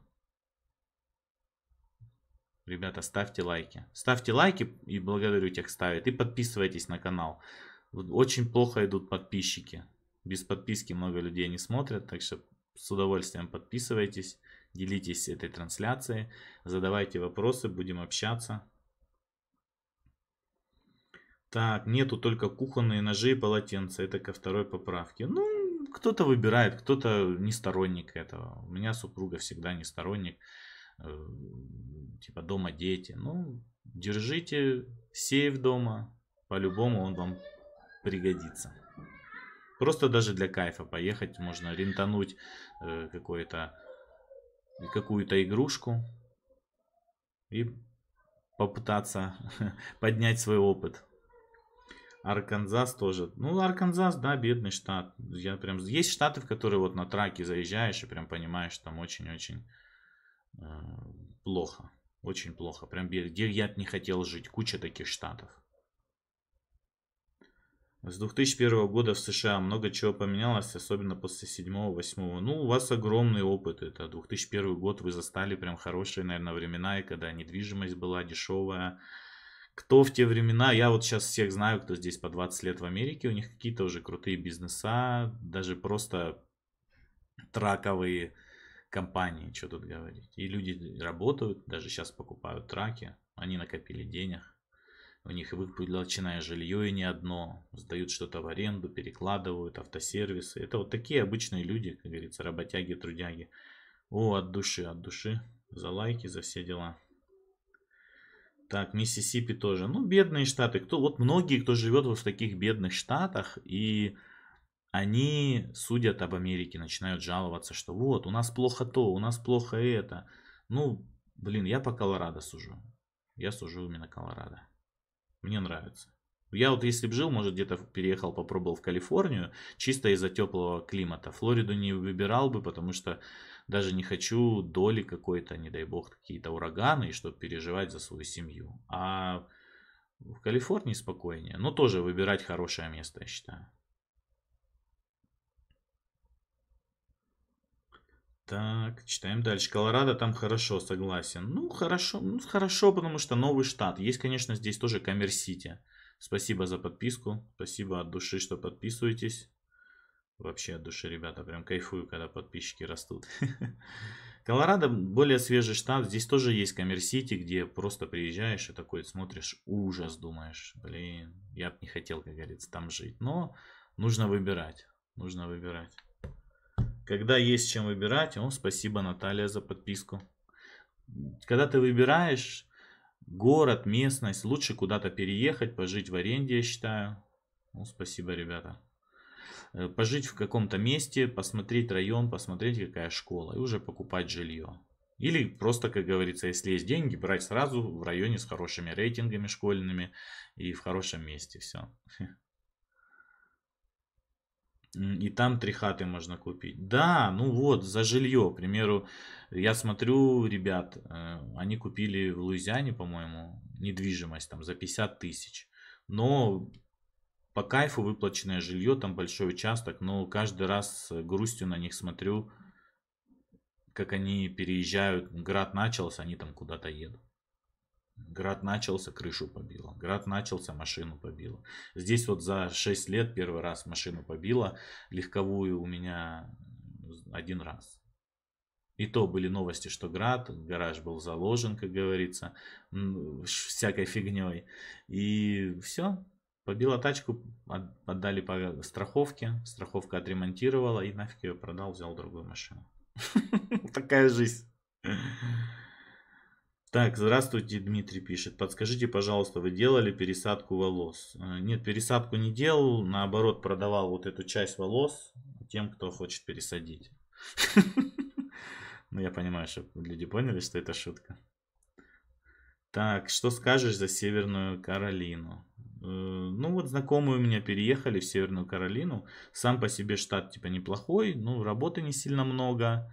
Ребята, ставьте лайки. Ставьте лайки, и благодарю тех кто ставит. И подписывайтесь на канал. Очень плохо идут подписчики. Без подписки много людей не смотрят, так что с удовольствием подписывайтесь, делитесь этой трансляцией, задавайте вопросы, будем общаться. Так, нету только кухонные ножи и полотенца. Это ко второй поправке. Ну, кто-то выбирает, кто-то не сторонник этого. У меня супруга всегда не сторонник. Э, типа дома дети. Ну, держите сейф дома, по-любому он вам пригодится. Просто даже для кайфа поехать можно рентануть э, какую-то какую игрушку и попытаться поднять свой опыт. Арканзас тоже. Ну, Арканзас, да, бедный штат. Я прям... Есть штаты, в которые вот на траке заезжаешь и прям понимаешь, что там очень-очень плохо. Очень плохо. Прям где я не хотел жить. Куча таких штатов. С 2001 года в США много чего поменялось, особенно после 7-8. Ну, у вас огромный опыт. Это 2001 год вы застали прям хорошие, наверное, времена, и когда недвижимость была дешевая. Кто в те времена, я вот сейчас всех знаю, кто здесь по 20 лет в Америке, у них какие-то уже крутые бизнеса, даже просто траковые компании, что тут говорить. И люди работают, даже сейчас покупают траки, они накопили денег. У них выплаченное жилье и не одно. Сдают что-то в аренду, перекладывают, автосервисы. Это вот такие обычные люди, как говорится, работяги, трудяги. О, от души, от души. За лайки, за все дела. Так, Миссисипи тоже. Ну, бедные штаты. Кто, вот многие, кто живет вот в таких бедных штатах и они судят об Америке, начинают жаловаться, что вот, у нас плохо то, у нас плохо это. Ну, блин, я по Колорадо сужу. Я сужу именно Колорадо. Мне нравится. Я вот если бы жил, может, где-то переехал, попробовал в Калифорнию, чисто из-за теплого климата. Флориду не выбирал бы, потому что даже не хочу доли какой-то, не дай бог, какие-то ураганы, и чтобы переживать за свою семью. А в Калифорнии спокойнее. Но ну, тоже выбирать хорошее место, я считаю. Так, читаем дальше. Колорадо там хорошо, согласен. Ну, хорошо, ну, хорошо, потому что новый штат. Есть, конечно, здесь тоже Коммерсити. Спасибо за подписку. Спасибо от души, что подписываетесь. Вообще от души, ребята, прям кайфую, когда подписчики растут. Колорадо более свежий штат. Здесь тоже есть Коммерсити, где просто приезжаешь и такой смотришь, ужас, думаешь. Блин, я бы не хотел, как говорится, там жить. Но нужно выбирать. Нужно выбирать. Когда есть чем выбирать, о, спасибо, Наталья, за подписку. Когда ты выбираешь город, местность, лучше куда-то переехать, пожить в аренде, я считаю. О, спасибо, ребята. Э, пожить в каком-то месте, посмотреть район, посмотреть, какая школа, и уже покупать жилье. Или просто, как говорится, если есть деньги, брать сразу в районе с хорошими рейтингами школьными и в хорошем месте. Все. и там три хаты можно купить. Да, ну вот, за жилье, к примеру, я смотрю, ребят, э, они купили в Луизиане, по-моему, недвижимость там за 50 тысяч. Но по кайфу выплаченное жилье, там большой участок, но каждый раз с грустью на них смотрю, как они переезжают, град начался, они там куда-то едут. Град начался, крышу побило. Град начался, машину побило. Здесь вот за 6 лет первый раз машину побило. Легковую у меня один раз. И то были новости, что град, гараж был заложен, как говорится, всякой фигней. И все, побила тачку, отдали по страховке, страховка отремонтировала и нафиг ее продал, взял другую машину. Такая жизнь. Так, здравствуйте, Дмитрий пишет. Подскажите, пожалуйста, вы делали пересадку волос? Э, нет, пересадку не делал, наоборот, продавал вот эту часть волос тем, кто хочет пересадить. Ну, я понимаю, что люди поняли, что это шутка. Так, что скажешь за Северную Каролину? Э, ну вот знакомые у меня переехали в Северную Каролину. Сам по себе штат типа неплохой, ну работы не сильно много.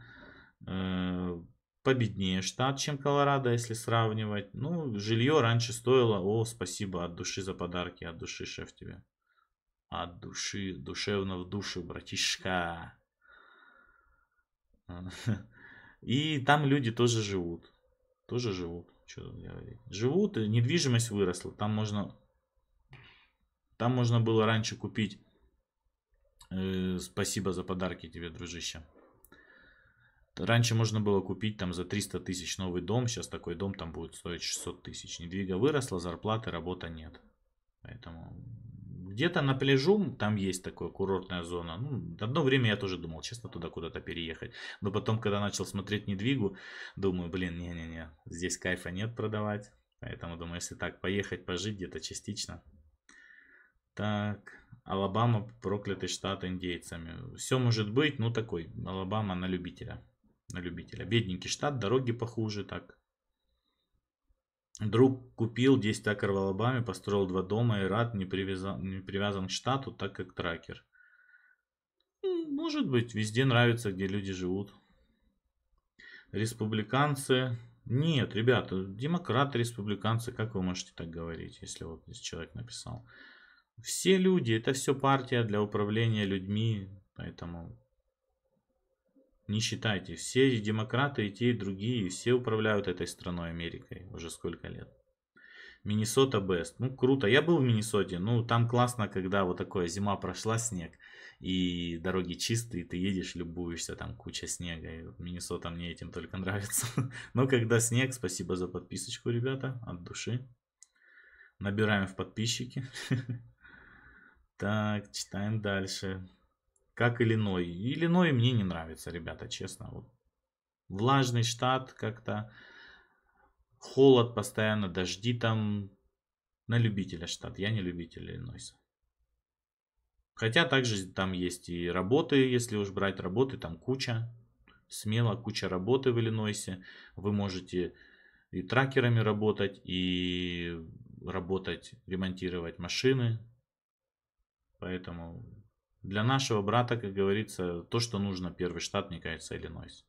Э, победнее штат, чем Колорадо, если сравнивать. Ну, жилье раньше стоило, о, спасибо от души за подарки, от души, шеф, тебе. От души, душевно в душу, братишка. И там люди тоже живут. Тоже живут. Что тут говорить? Живут, недвижимость выросла. Там можно, там можно было раньше купить. Э, спасибо за подарки тебе, дружище. Раньше можно было купить там за 300 тысяч новый дом, сейчас такой дом там будет стоить 600 тысяч. Недвига выросла, зарплаты, работа нет. Поэтому где-то на пляжу, там есть такая курортная зона. Ну, одно время я тоже думал, честно, туда куда-то переехать. Но потом, когда начал смотреть недвигу, думаю, блин, не-не-не, здесь кайфа нет продавать. Поэтому думаю, если так, поехать пожить где-то частично. Так, Алабама проклятый штат индейцами. Все может быть, ну такой, Алабама на любителя на любителя. Бедненький штат, дороги похуже, так. Друг купил 10 акр в Алабаме, построил два дома и рад не привязан, не привязан к штату, так как тракер. Может быть, везде нравится, где люди живут. Республиканцы. Нет, ребята, демократы, республиканцы, как вы можете так говорить, если вот здесь человек написал. Все люди, это все партия для управления людьми, поэтому не считайте, все и демократы, и те, и другие, все управляют этой страной Америкой уже сколько лет. Миннесота Бест. Ну, круто. Я был в Миннесоте. Ну, там классно, когда вот такое зима прошла, снег. И дороги чистые, ты едешь, любуешься, там куча снега. И Миннесота мне этим только нравится. Но когда снег, спасибо за подписочку, ребята, от души. Набираем в подписчики. Так, читаем дальше как Иллиной. Иллиной мне не нравится, ребята, честно. Вот. Влажный штат как-то, холод постоянно, дожди там. На любителя штат, я не любитель Иллинойса. Хотя также там есть и работы, если уж брать работы, там куча, смело куча работы в Иллинойсе. Вы можете и тракерами работать, и работать, ремонтировать машины. Поэтому для нашего брата, как говорится, то, что нужно, первый штат, мне кажется, Иллинойс.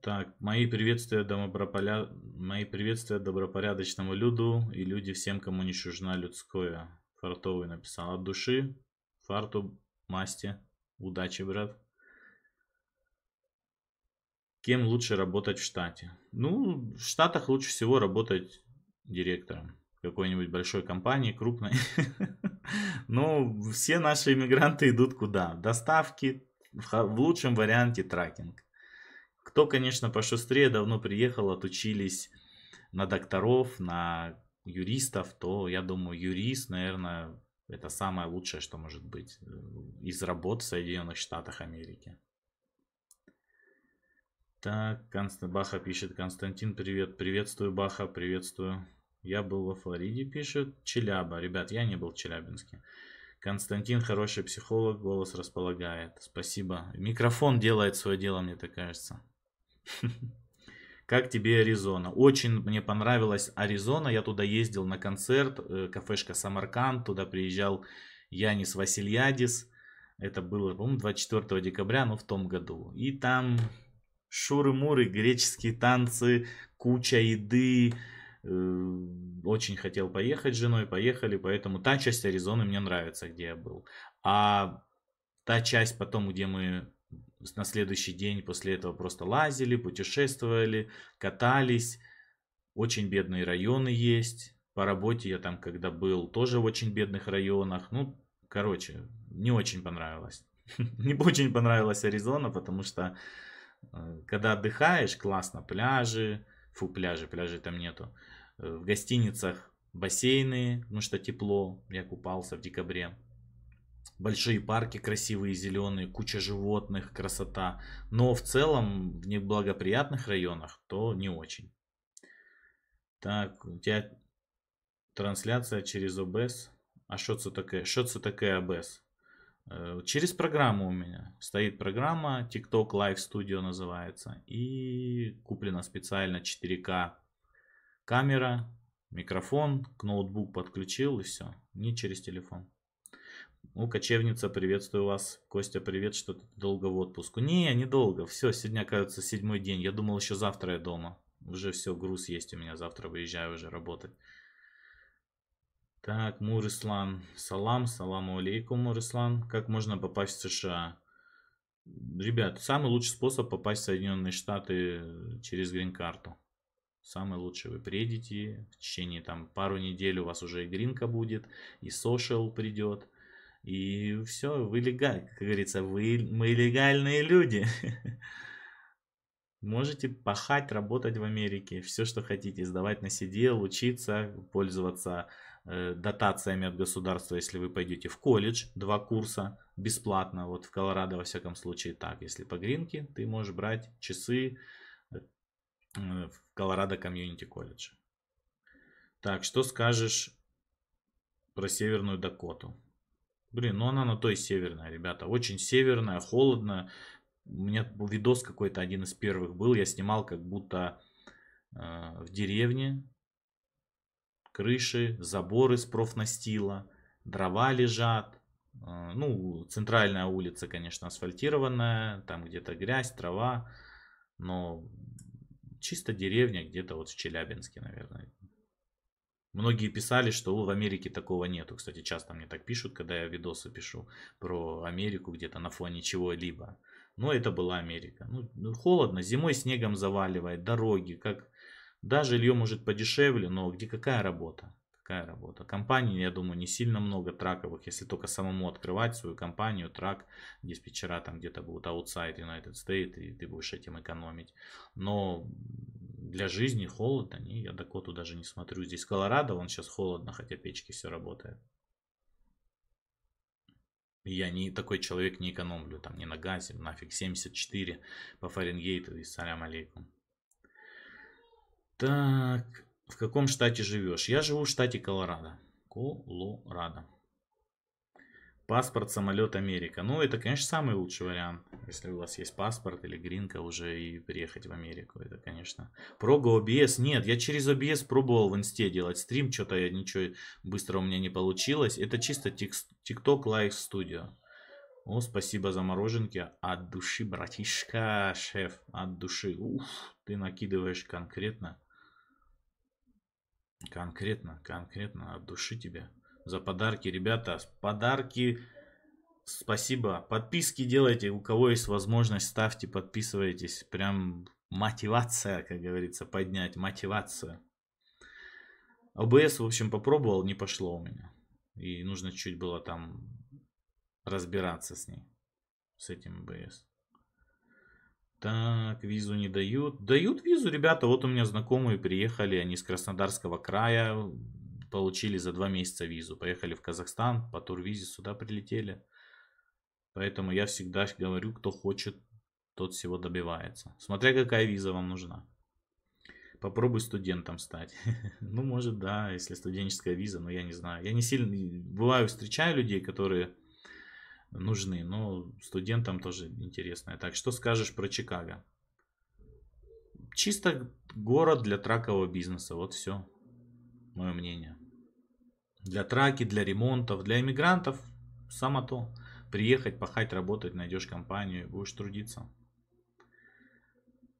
Так, мои приветствия, домопропоря... мои приветствия добропорядочному люду и люди всем, кому не чужна людское. Фартовый написал от души. Фарту, масти. Удачи, брат. Кем лучше работать в штате? Ну, в штатах лучше всего работать директором какой-нибудь большой компании, крупной. Но ну, все наши иммигранты идут куда? Доставки, в лучшем варианте тракинг. Кто, конечно, пошустрее давно приехал, отучились на докторов, на юристов, то, я думаю, юрист, наверное, это самое лучшее, что может быть э, из работ в Соединенных Штатах Америки. Так, Конст... Баха пишет. Константин, привет. Приветствую, Баха, приветствую. Я был во Флориде, пишет. Челяба. Ребят, я не был в Челябинске. Константин хороший психолог, голос располагает. Спасибо. Микрофон делает свое дело, мне так кажется. Как тебе Аризона? Очень мне понравилась Аризона. Я туда ездил на концерт. Э, кафешка Самарканд. Туда приезжал Янис Васильядис. Это было, по-моему, 24 декабря, ну, в том году. И там шуры-муры, греческие танцы, куча еды, Э, очень хотел поехать с женой, поехали, поэтому та часть Аризоны мне нравится, где я был. А та часть потом, где мы на следующий день после этого просто лазили, путешествовали, катались. Очень бедные районы есть. По работе я там, когда был, тоже в очень бедных районах. Ну, короче, не очень понравилось. Не очень понравилась Аризона, потому что э, когда отдыхаешь, классно, пляжи, фу, пляжи, пляжей там нету. Э, в гостиницах бассейны, ну что тепло, я купался в декабре. Большие парки красивые, зеленые, куча животных, красота. Но в целом в неблагоприятных районах то не очень. Так, у тебя трансляция через ОБС. А что это такое? Что это такое ОБС? Э, через программу у меня стоит программа TikTok Live Studio называется. И куплена специально 4К камера, микрофон, к ноутбук подключил и все. Не через телефон. Ну, кочевница, приветствую вас. Костя, привет, что ты долго в отпуску. Не, недолго. Все, сегодня, кажется, седьмой день. Я думал, еще завтра я дома. Уже все, груз есть у меня. Завтра выезжаю уже работать. Так, Мурислан, салам, саламу алейкум, Мурислан. Как можно попасть в США? Ребят, самый лучший способ попасть в Соединенные Штаты через грин-карту. Самое лучшее вы приедете, в течение там пару недель у вас уже и гринка будет, и сошел придет, и все, вы легаль как говорится, вы, мы легальные люди. Можете пахать, работать в Америке, все, что хотите, сдавать на сидел, учиться, пользоваться э, дотациями от государства, если вы пойдете в колледж, два курса бесплатно, вот в Колорадо, во всяком случае, так, если по гринке, ты можешь брать часы, Э, в Колорадо Комьюнити Колледж. Так, что скажешь про Северную Дакоту? Блин, ну она на той северная, ребята. Очень северная, холодная. У меня видос какой-то один из первых был. Я снимал как будто э, в деревне. Крыши, заборы с профнастила, дрова лежат. Э, ну, центральная улица, конечно, асфальтированная. Там где-то грязь, трава. Но чисто деревня где-то вот в Челябинске, наверное. Многие писали, что в Америке такого нету. Кстати, часто мне так пишут, когда я видосы пишу про Америку где-то на фоне чего-либо. Но это была Америка. Ну, ну холодно, зимой снегом заваливает, дороги, как... Да, жилье может подешевле, но где какая работа? Такая работа. Компаний, я думаю, не сильно много траковых, если только самому открывать свою компанию, трак, диспетчера там где-то будут outside United стоит, и ты будешь этим экономить. Но для жизни холодно, не? я до коту даже не смотрю. Здесь Колорадо, он сейчас холодно, хотя печки все работает. Я не такой человек, не экономлю, там, не на газе, нафиг, 74 по Фаренгейту и салям алейкум. Так, в каком штате живешь? Я живу в штате Колорадо. Колорадо. Паспорт, самолет, Америка. Ну, это, конечно, самый лучший вариант. Если у вас есть паспорт или гринка уже и приехать в Америку. Это, конечно. Прога OBS. Нет, я через OBS пробовал в инсте делать стрим. Что-то я ничего быстро у меня не получилось. Это чисто TikTok Live Studio. О, спасибо за мороженки. От души, братишка, шеф. От души. Уф, ты накидываешь конкретно. Конкретно, конкретно, от души тебе. За подарки, ребята, подарки, спасибо. Подписки делайте, у кого есть возможность, ставьте, подписывайтесь. Прям мотивация, как говорится, поднять, мотивация. ОБС, в общем, попробовал, не пошло у меня. И нужно чуть было там разбираться с ней, с этим ОБС. Так, визу не дают. Дают визу, ребята. Вот у меня знакомые приехали, они с Краснодарского края, получили за два месяца визу. Поехали в Казахстан, по турвизе сюда прилетели. Поэтому я всегда говорю, кто хочет, тот всего добивается. Смотря какая виза вам нужна. Попробуй студентом стать. Ну, может, да, если студенческая виза, но я не знаю. Я не сильно... Бываю, встречаю людей, которые нужны. Но студентам тоже интересно. Так, что скажешь про Чикаго? Чисто город для тракового бизнеса. Вот все. Мое мнение. Для траки, для ремонтов, для иммигрантов само то. Приехать, пахать, работать, найдешь компанию и будешь трудиться.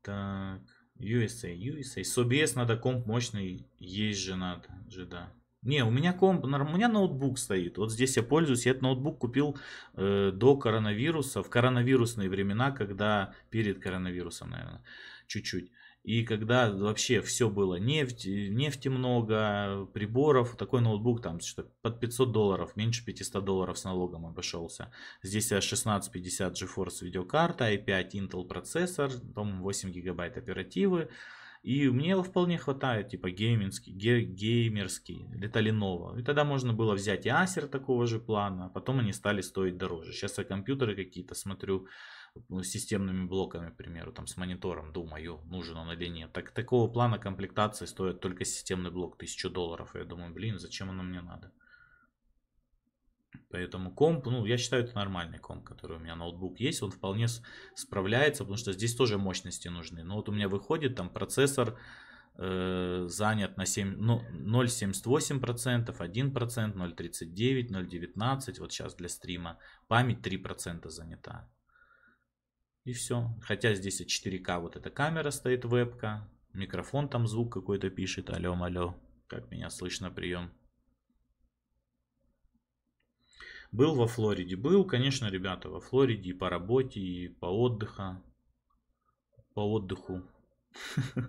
Так, USA, USA. Собес надо комп мощный, есть же надо, же да. Не, у меня комп, у меня ноутбук стоит. Вот здесь я пользуюсь. Я этот ноутбук купил э, до коронавируса, в коронавирусные времена, когда перед коронавирусом, наверное, чуть-чуть. И когда вообще все было, нефть, э, нефти много, приборов, такой ноутбук там что под 500 долларов, меньше 500 долларов с налогом обошелся. Здесь 1650 GeForce видеокарта, i5 Intel процессор, по-моему 8 гигабайт оперативы, и мне вполне хватает, типа, геймерский, ге, геймерский леталинова. И тогда можно было взять и Acer такого же плана, а потом они стали стоить дороже. Сейчас я компьютеры какие-то смотрю ну, с системными блоками, к примеру, там с монитором, думаю, нужен он или нет. Так, такого плана комплектации стоит только системный блок 1000 долларов. Я думаю, блин, зачем оно мне надо? Поэтому комп, ну, я считаю, это нормальный комп, который у меня ноутбук есть, он вполне справляется, потому что здесь тоже мощности нужны. Но вот у меня выходит там процессор э, занят на 7, ну, 0,78%, 1%, 0,39, 0,19, вот сейчас для стрима. Память 3% занята. И все. Хотя здесь 4К вот эта камера стоит, вебка, микрофон там звук какой-то пишет, алло, алло, как меня слышно, прием. Был во Флориде. Был, конечно, ребята, во Флориде и по работе, и по отдыху. По отдыху.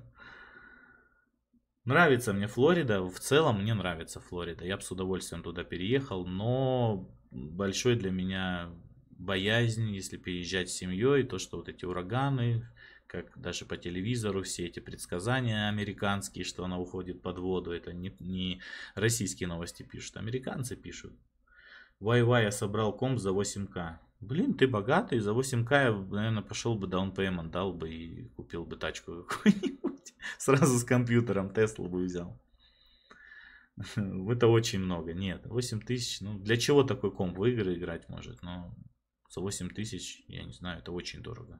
Нравится мне Флорида, в целом мне нравится Флорида. Я бы с удовольствием туда переехал, но большой для меня боязнь, если переезжать с семьей, то, что вот эти ураганы, как даже по телевизору все эти предсказания американские, что она уходит под воду, это не, не российские новости пишут, американцы пишут. Вай-вай, я собрал комп за 8к. Блин, ты богатый, за 8к я, наверное, пошел бы даунпеймент, дал бы и купил бы тачку какую-нибудь. Сразу с компьютером Теслу бы взял. Это очень много. Нет, 8 тысяч, ну для чего такой комп? В игры играть может, но за 8 тысяч, я не знаю, это очень дорого.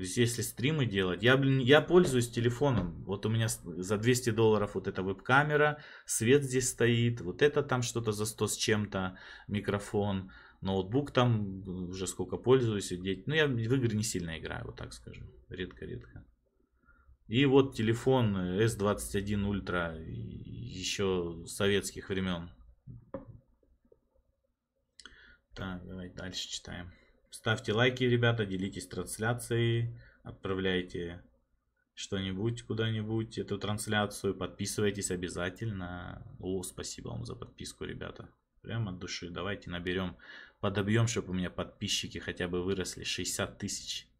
То есть, если стримы делать, я, блин, я пользуюсь телефоном. Вот у меня за 200 долларов вот эта веб-камера, свет здесь стоит, вот это там что-то за 100 с чем-то, микрофон, ноутбук там э, уже сколько пользуюсь. Деть. Ну, я в игры не сильно играю, вот так скажу. Редко-редко. И вот телефон S21 Ultra еще советских времен. Так, давай дальше читаем. Ставьте лайки, ребята, делитесь трансляцией, отправляйте что-нибудь куда-нибудь, эту трансляцию, подписывайтесь обязательно. О, спасибо вам за подписку, ребята. прямо от души. Давайте наберем, подобьем, чтобы у меня подписчики хотя бы выросли. 60 тысяч.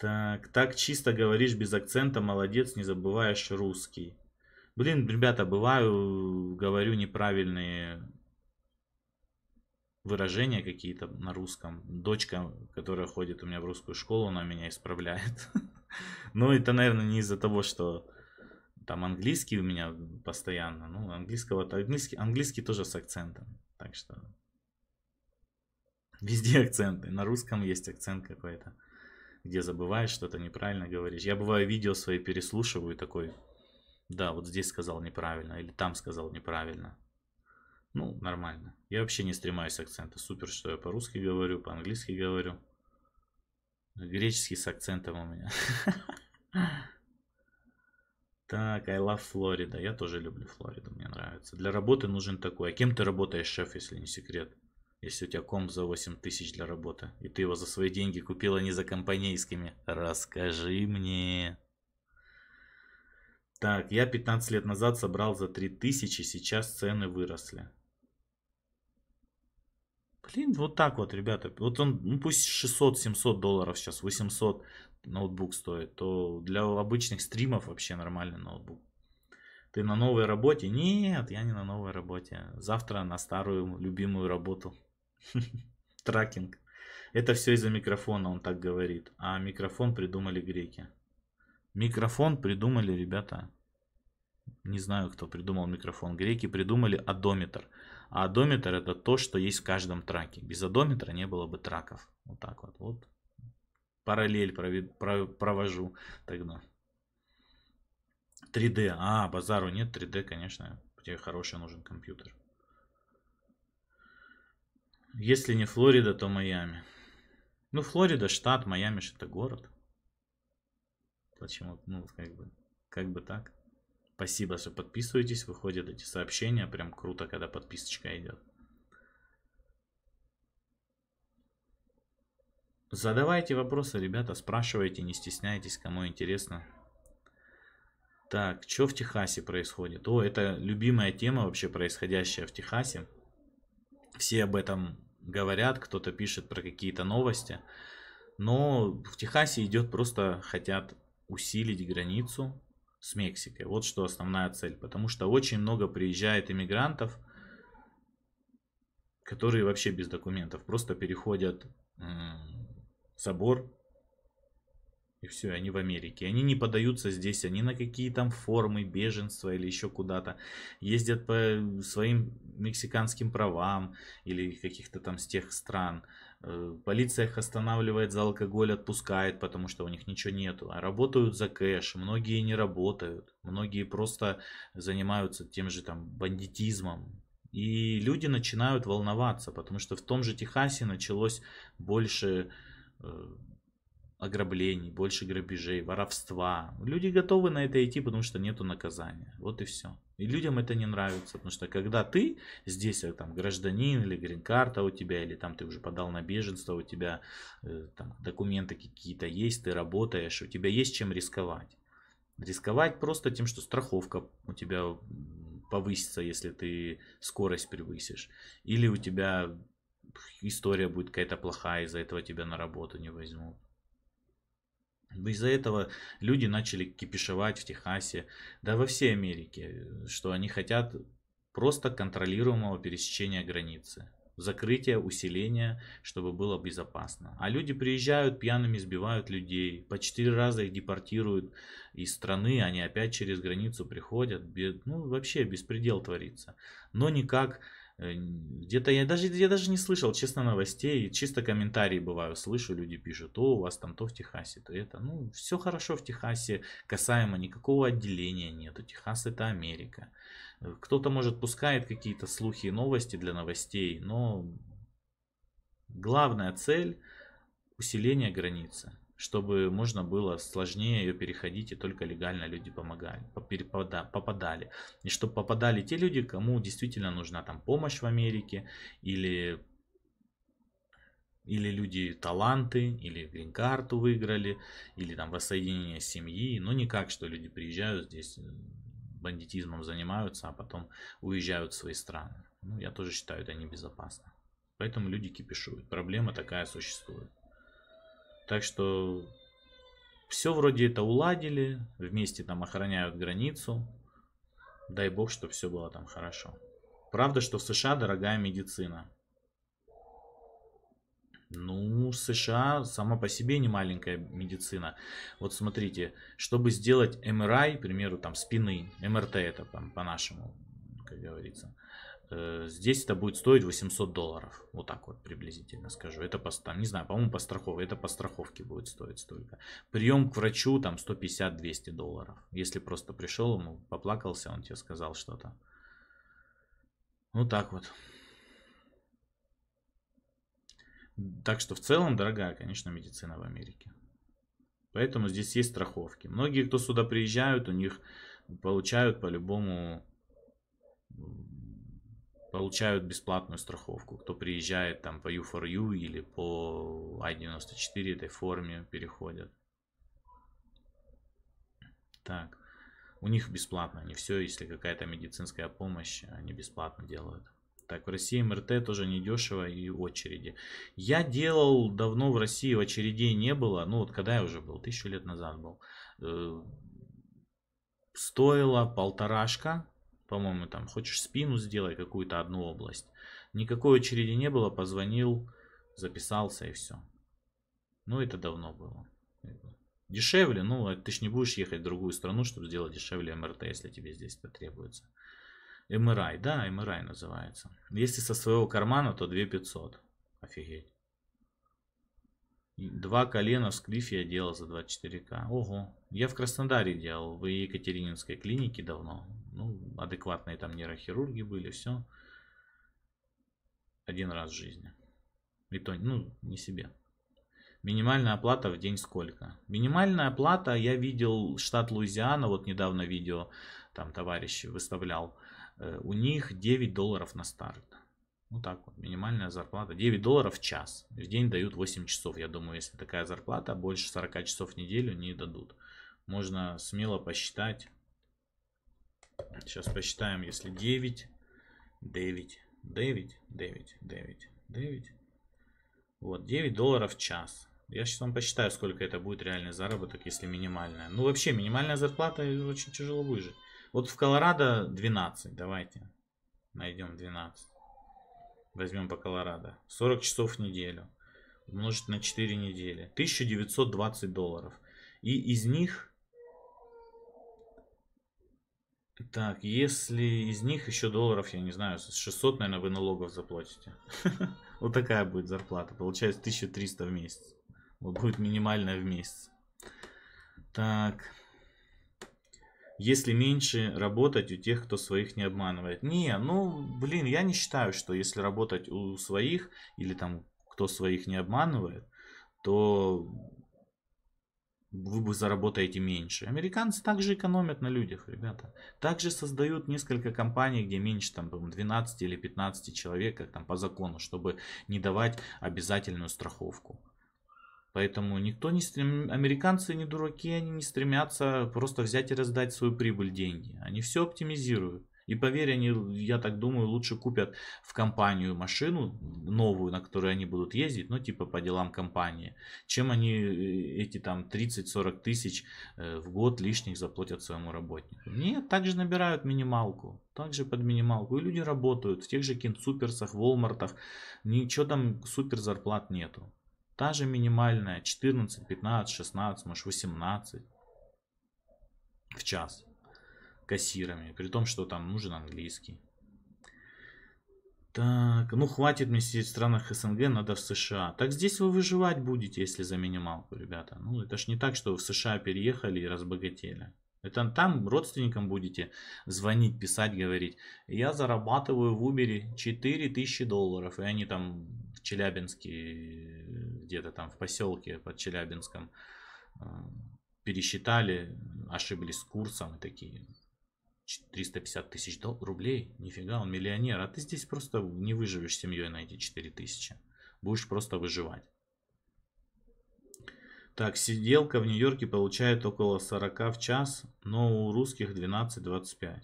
Так, так чисто говоришь без акцента, молодец, не забываешь русский. Блин, ребята, бываю, говорю неправильные выражения какие-то на русском. Дочка, которая ходит у меня в русскую школу, она меня исправляет. ну это, наверное, не из-за того, что там английский у меня постоянно. Ну, английского английский, английский тоже с акцентом. Так что везде акценты. На русском есть акцент какой-то, где забываешь что-то неправильно говоришь. Я бываю видео свои переслушиваю такой, да, вот здесь сказал неправильно или там сказал неправильно ну, нормально. Я вообще не стремаюсь акцента. Супер, что я по-русски говорю, по-английски говорю. Греческий с акцентом у меня. Так, I love Florida. Я тоже люблю Флориду, мне нравится. Для работы нужен такой. А кем ты работаешь, шеф, если не секрет? Если у тебя ком за 8 тысяч для работы, и ты его за свои деньги купила не за компанейскими, расскажи мне. Так, я 15 лет назад собрал за тысячи, сейчас цены выросли. Клин, вот так вот, ребята. Вот он, ну пусть 600-700 долларов сейчас, 800 ноутбук стоит, то для обычных стримов вообще нормальный ноутбук. Ты на новой работе? Нет, я не на новой работе. Завтра на старую любимую работу. Тракинг. Это все из-за микрофона, он так говорит. А микрофон придумали греки. Микрофон придумали, ребята. Не знаю, кто придумал микрофон. Греки придумали адометр. А одометр это то, что есть в каждом траке. Без одометра не было бы траков. Вот так вот. вот. Параллель провед, провожу тогда. 3D. А, базару нет 3D, конечно. Тебе хороший нужен компьютер. Если не Флорида, то Майами. Ну, Флорида штат, Майами же это город. Почему? Ну, как бы, как бы так. Спасибо, что подписываетесь. Выходят эти сообщения. Прям круто, когда подписочка идет. Задавайте вопросы, ребята, спрашивайте, не стесняйтесь, кому интересно. Так, что в Техасе происходит? О, это любимая тема вообще происходящая в Техасе. Все об этом говорят, кто-то пишет про какие-то новости. Но в Техасе идет просто хотят усилить границу, с Мексикой. Вот что основная цель. Потому что очень много приезжает иммигрантов, которые вообще без документов просто переходят собор и все, они в Америке. Они не подаются здесь, они на какие там формы беженства или еще куда-то. Ездят по своим мексиканским правам или каких-то там с тех стран. Э, полиция их останавливает за алкоголь, отпускает, потому что у них ничего нету. А работают за кэш, многие не работают, многие просто занимаются тем же там бандитизмом. И люди начинают волноваться, потому что в том же Техасе началось больше э, ограблений, больше грабежей, воровства. Люди готовы на это идти, потому что нету наказания. Вот и все. И людям это не нравится, потому что когда ты здесь э, там гражданин или грин-карта у тебя, или там ты уже подал на беженство, у тебя э, там, документы какие-то есть, ты работаешь, у тебя есть чем рисковать. Рисковать просто тем, что страховка у тебя повысится, если ты скорость превысишь. Или у тебя история будет какая-то плохая, из-за этого тебя на работу не возьмут из-за этого люди начали кипишевать в Техасе, да во всей Америке, что они хотят просто контролируемого пересечения границы. закрытия, усиления, чтобы было безопасно. А люди приезжают пьяными, сбивают людей. По четыре раза их депортируют из страны, они опять через границу приходят. Ну, вообще беспредел творится. Но никак Э, где-то я даже, я даже не слышал, честно, новостей. Чисто комментарии бываю, слышу, люди пишут, то у вас там то в Техасе, то это. Ну, все хорошо в Техасе, касаемо никакого отделения нету. Техас это Америка. Э, кто-то, может, пускает какие-то слухи и новости для новостей, но главная цель усиление границы чтобы можно было сложнее ее переходить, и только легально люди помогали, попадали. И чтобы попадали те люди, кому действительно нужна там помощь в Америке, или, или люди таланты, или грин-карту выиграли, или там воссоединение семьи, но никак, что люди приезжают здесь, э, бандитизмом занимаются, а потом уезжают в свои страны. Ну, я тоже считаю это небезопасно. Поэтому люди кипишуют. Проблема такая существует. Так что все вроде это уладили, вместе там охраняют границу. Дай бог, чтобы все было там хорошо. Правда, что в США дорогая медицина. Ну, США сама по себе не маленькая медицина. Вот смотрите, чтобы сделать МРА, к примеру, там спины, МРТ это по-нашему, как говорится, Э, здесь это будет стоить 800 долларов. Вот так вот приблизительно скажу. Это по, там, не знаю, по-моему, по страховке. Это по страховке будет стоить столько. Прием к врачу там 150-200 долларов. Если просто пришел, ему поплакался, он тебе сказал что-то. Вот так вот. Так что в целом дорогая, конечно, медицина в Америке. Поэтому здесь есть страховки. Многие, кто сюда приезжают, у них получают по-любому получают бесплатную страховку. Кто приезжает там по U4U или по I-94 этой форме переходят. Так. У них бесплатно, они все, если какая-то медицинская помощь, они бесплатно делают. Так, в России МРТ тоже недешево и очереди. Я делал давно в России, в очередей не было. Ну, вот когда я уже был, тысячу лет назад был. Э, Стоило полторашка по-моему, там хочешь спину сделай, какую-то одну область. Никакой очереди не было, позвонил, записался и все. Ну, это давно было. Дешевле, ну, а ты ж не будешь ехать в другую страну, чтобы сделать дешевле МРТ, если тебе здесь потребуется. МРАЙ, да, МРАЙ называется. Если со своего кармана, то 2500. Офигеть. Два колена в скрифе я делал за 24к. Ого. Я в Краснодаре делал, в Екатерининской клинике давно. Ну, адекватные там нейрохирурги были, все. Один раз в жизни. И то, ну, не себе. Минимальная оплата в день сколько? Минимальная оплата, я видел штат Луизиана, вот недавно видео там товарищи выставлял, э, у них 9 долларов на старт. Ну так вот, минимальная зарплата 9 долларов в час. В день дают 8 часов. Я думаю, если такая зарплата, больше 40 часов в неделю не дадут. Можно смело посчитать, Сейчас посчитаем, если 9, 9, 9, 9, 9, 9. Вот, 9 долларов в час. Я сейчас вам посчитаю, сколько это будет реальный заработок, если минимальная. Ну, вообще, минимальная зарплата э, очень тяжело выжить. Вот в Колорадо 12, давайте. Найдем 12. Возьмем по Колорадо. 40 часов в неделю. Умножить на 4 недели. 1920 долларов. И из них Так, если из них еще долларов, я не знаю, 600, наверное, вы налогов заплатите. Вот такая будет зарплата. Получается 1300 в месяц. Вот будет минимальная в месяц. Так. Если меньше работать у тех, кто своих не обманывает. Не, ну, блин, я не считаю, что если работать у своих или там кто своих не обманывает, то вы бы заработаете меньше. Американцы также экономят на людях, ребята. Также создают несколько компаний, где меньше там 12 или 15 человек, как там по закону, чтобы не давать обязательную страховку. Поэтому никто не стрем... американцы не дураки, они не стремятся просто взять и раздать свою прибыль деньги. Они все оптимизируют. И поверь, они, я так думаю, лучше купят в компанию машину новую, на которой они будут ездить, ну типа по делам компании, чем они э, эти там 30-40 тысяч э, в год лишних заплатят своему работнику. Нет, также набирают минималку, также под минималку. И люди работают в тех же киндсуперсах, волмартах, ничего там супер зарплат нету. Та же минимальная 14, 15, 16, может 18 в час кассирами, при том, что там нужен английский. Так, ну хватит мне сидеть в странах СНГ, надо в США. Так здесь вы выживать будете, если за минималку, ребята. Ну, это ж не так, что вы в США переехали и разбогатели. Это там родственникам будете звонить, писать, говорить. Я зарабатываю в Uber 4000 долларов. И они там в Челябинске, где-то там в поселке под Челябинском, э, пересчитали, ошиблись с курсом и такие. 350 тысяч рублей? Нифига, он миллионер. А ты здесь просто не выживешь семьей на эти 4 тысячи. Будешь просто выживать. Так, сиделка в Нью-Йорке получает около 40 в час, но у русских 12-25.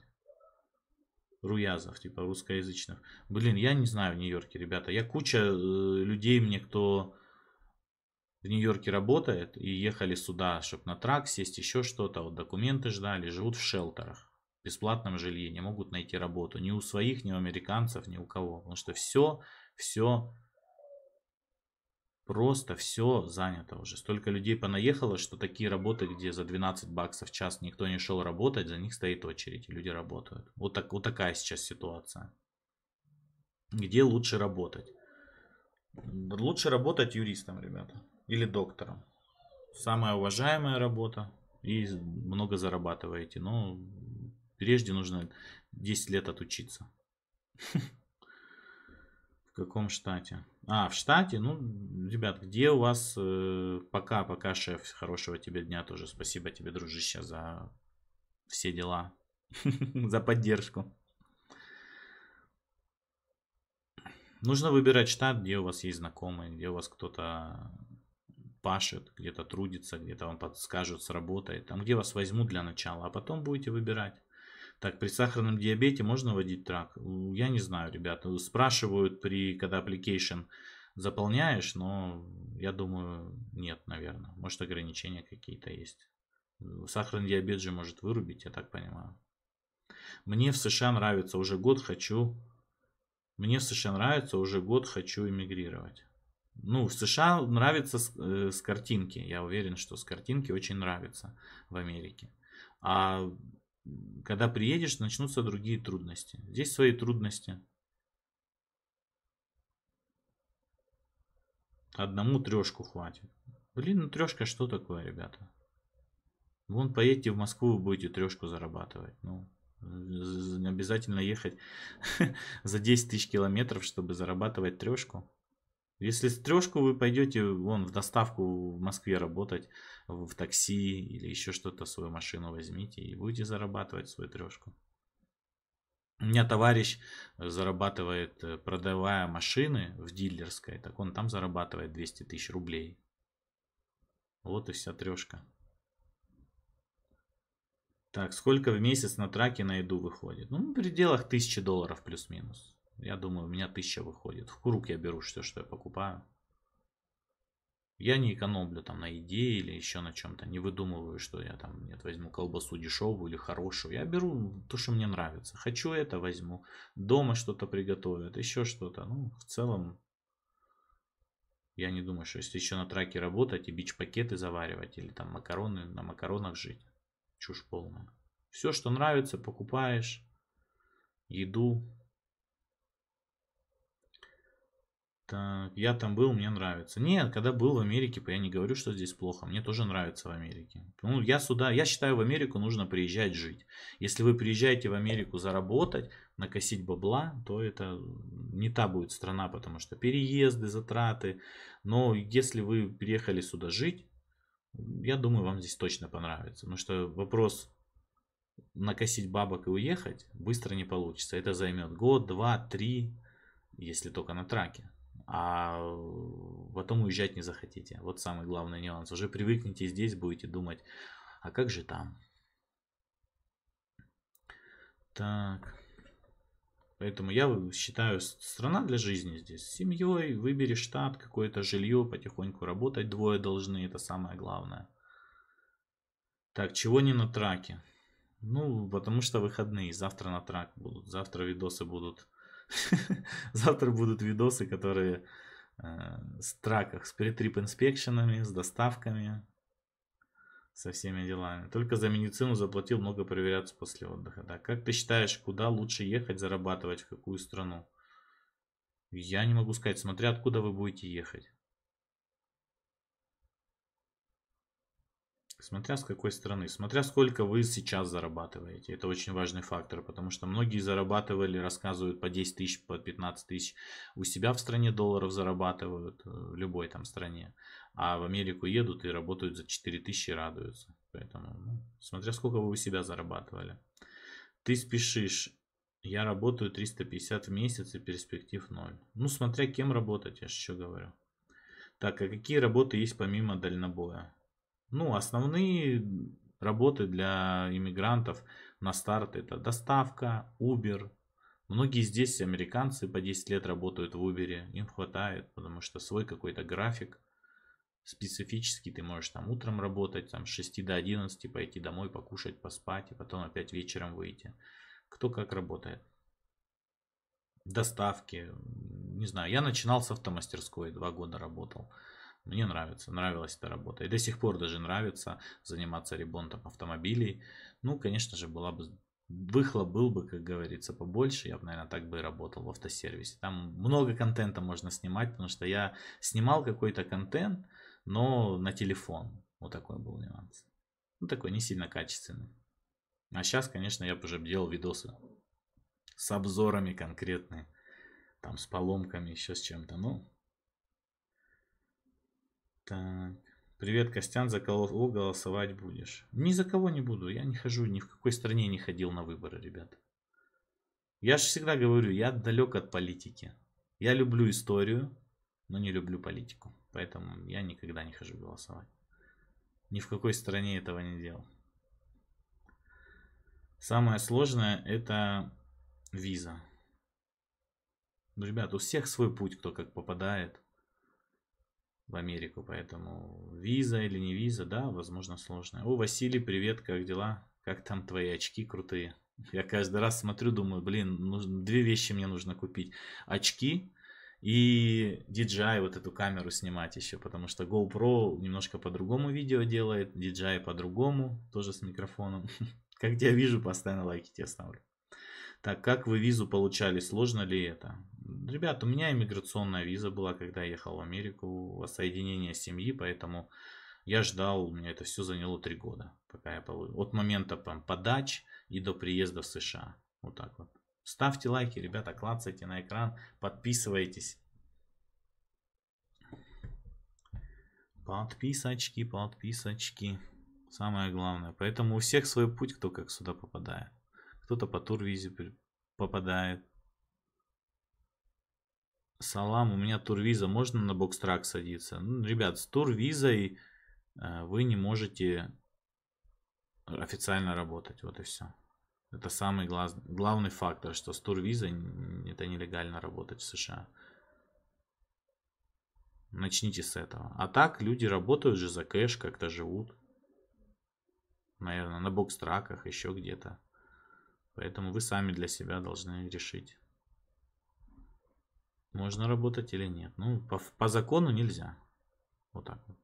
Руязов, типа русскоязычных. Блин, я не знаю в Нью-Йорке, ребята. Я куча э, людей мне, кто в Нью-Йорке работает и ехали сюда, чтобы на трак сесть, еще что-то. Вот документы ждали, живут в шелтерах бесплатном жилье, не могут найти работу. Ни у своих, ни у американцев, ни у кого. Потому что все, все, просто все занято уже. Столько людей понаехало, что такие работы, где за 12 баксов в час никто не шел работать, за них стоит очередь, и люди работают. Вот, так, вот такая сейчас ситуация. Где лучше работать? Лучше работать юристом, ребята, или доктором. Самая уважаемая работа, и много зарабатываете. Но ну, Прежде нужно 10 лет отучиться. В каком штате? А, в штате? Ну, ребят, где у вас... Э, пока, пока, шеф. Хорошего тебе дня тоже. Спасибо тебе, дружище, за все дела. За поддержку. Нужно выбирать штат, где у вас есть знакомые, где у вас кто-то пашет, где-то трудится, где-то вам подскажут, сработает. Там, где вас возьмут для начала, а потом будете выбирать. Так, при сахарном диабете можно вводить трак? Я не знаю, ребята. Спрашивают, при, когда application заполняешь, но я думаю, нет, наверное. Может, ограничения какие-то есть. Сахарный диабет же может вырубить, я так понимаю. Мне в США нравится, уже год хочу... Мне в США нравится, уже год хочу эмигрировать. Ну, в США нравится с, э, с картинки. Я уверен, что с картинки очень нравится в Америке. А когда приедешь, начнутся другие трудности. Здесь свои трудности. Одному трешку хватит. Блин, ну трешка что такое, ребята? Вон поедете в Москву, вы будете трешку зарабатывать. Ну, обязательно ехать за 10 тысяч километров, чтобы зарабатывать трешку. Если с трешку вы пойдете вон в доставку в Москве работать, в, в такси или еще что-то, свою машину возьмите и будете зарабатывать свою трешку. У меня товарищ э, зарабатывает, э, продавая машины в дилерской, так он там зарабатывает 200 тысяч рублей. Вот и вся трешка. Так, сколько в месяц на траке на еду выходит? Ну, в пределах 1000 долларов плюс-минус. Я думаю, у меня 1000 выходит. В круг я беру все, что я покупаю. Я не экономлю там на еде или еще на чем-то. Не выдумываю, что я там, нет, возьму колбасу дешевую или хорошую. Я беру то, что мне нравится. Хочу это, возьму. Дома что-то приготовят, еще что-то. Ну, в целом, я не думаю, что если еще на траке работать и бич-пакеты заваривать или там макароны, на макаронах жить. Чушь полная. Все, что нравится, покупаешь. Еду, это я там был, мне нравится. Нет, когда был в Америке, я не говорю, что здесь плохо. Мне тоже нравится в Америке. Ну, я сюда, я считаю, в Америку нужно приезжать жить. Если вы приезжаете в Америку заработать, накосить бабла, то это не та будет страна, потому что переезды, затраты. Но если вы приехали сюда жить, я думаю, вам здесь точно понравится. Потому что вопрос накосить бабок и уехать быстро не получится. Это займет год, два, три, если только на траке а потом уезжать не захотите. Вот самый главный нюанс. Уже привыкните здесь, будете думать, а как же там? Так. Поэтому я считаю, страна для жизни здесь. С семьей, выбери штат, какое-то жилье, потихоньку работать двое должны, это самое главное. Так, чего не на траке? Ну, потому что выходные, завтра на трак будут, завтра видосы будут Завтра будут видосы, которые э, с траках, с перетрип инспекшенами, с доставками, со всеми делами. Только за медицину заплатил много проверяться после отдыха. Да. Как ты считаешь, куда лучше ехать зарабатывать, в какую страну? Я не могу сказать, смотря откуда вы будете ехать. Смотря с какой стороны, смотря сколько вы сейчас зарабатываете. Это очень важный фактор, потому что многие зарабатывали, рассказывают по 10 тысяч, по 15 тысяч. У себя в стране долларов зарабатывают, э, в любой там стране. А в Америку едут и работают за 4 тысячи и радуются. Поэтому, ну, смотря сколько вы у себя зарабатывали. Ты спешишь. Я работаю 350 в месяц и перспектив 0. Ну, смотря кем работать, я же еще говорю. Так, а какие работы есть помимо дальнобоя? Ну, основные работы для иммигрантов на старт это доставка, Uber. Многие здесь американцы по 10 лет работают в Uber, им хватает, потому что свой какой-то график специфический, ты можешь там утром работать, там с 6 до 11 пойти домой, покушать, поспать, и потом опять вечером выйти. Кто как работает. Доставки, не знаю, я начинал с автомастерской, два года работал. Мне нравится, нравилась эта работа. И до сих пор даже нравится заниматься ремонтом автомобилей. Ну, конечно же, была бы выхлоп был бы, как говорится, побольше, я бы, наверное, так бы и работал в автосервисе. Там много контента можно снимать, потому что я снимал какой-то контент, но на телефон. Вот такой был нюанс. Ну, такой не сильно качественный. А сейчас, конечно, я бы уже делал видосы с обзорами конкретные, там с поломками, еще с чем-то. Ну, так. Привет, Костян, за кого голосовать будешь? Ни за кого не буду. Я не хожу, ни в какой стране не ходил на выборы, ребят. Я же всегда говорю, я далек от политики. Я люблю историю, но не люблю политику. Поэтому я никогда не хожу голосовать. Ни в какой стране этого не делал. Самое сложное это виза. Ну, ребят, у всех свой путь, кто как попадает в Америку, поэтому виза или не виза, да, возможно, сложная. О, Василий, привет, как дела? Как там твои очки крутые? Я каждый раз смотрю, думаю, блин, нужно, две вещи мне нужно купить. Очки и DJI вот эту камеру снимать еще, потому что GoPro немножко по-другому видео делает, DJI по-другому, тоже с микрофоном. Как я вижу, постоянно лайки тебе ставлю. Так, как вы визу получали? Сложно ли это? Ребят, у меня иммиграционная виза была, когда я ехал в Америку, воссоединение семьи, поэтому я ждал, у меня это все заняло три года, пока я получил. От момента там, подач и до приезда в США. Вот так вот. Ставьте лайки, ребята, клацайте на экран, подписывайтесь. Подписочки, подписочки. Самое главное. Поэтому у всех свой путь, кто как сюда попадает. Кто-то по турвизе попадает, Салам, у меня турвиза, можно на бокстрак садиться? Ну, ребят, с турвизой э, вы не можете официально работать, вот и все. Это самый глаз, главный фактор, что с турвизой это нелегально работать в США. Начните с этого. А так люди работают же за кэш, как-то живут. Наверное, на бокстраках, еще где-то. Поэтому вы сами для себя должны решить. Можно работать или нет. Ну, по, по закону нельзя. Вот так вот.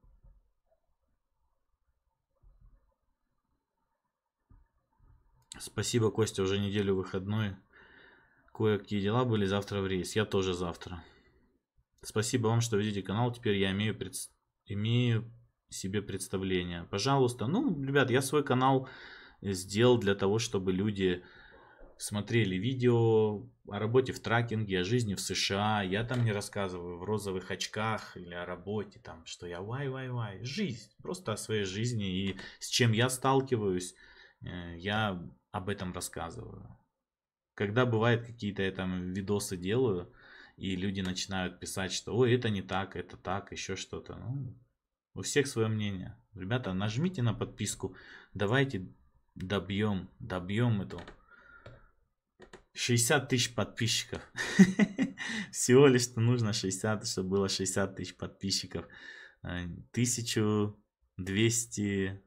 Спасибо, Костя, уже неделю выходной. Кое-какие дела были, завтра в рейс. Я тоже завтра. Спасибо вам, что видите канал. Теперь я имею, пред... имею себе представление. Пожалуйста. Ну, ребят, я свой канал э, сделал для того, чтобы люди смотрели видео о работе в тракинге, о жизни в США. Я там не рассказываю в розовых очках или о работе, там, что я вай-вай-вай. Жизнь, просто о своей жизни и с чем я сталкиваюсь, э, я об этом рассказываю. Когда бывает какие-то я там видосы делаю, и люди начинают писать, что ой, это не так, это так, еще что-то. Ну, у всех свое мнение. Ребята, нажмите на подписку, давайте добьем, добьем эту 60 тысяч подписчиков. Всего лишь-то нужно 60, чтобы было 60 тысяч подписчиков. 1241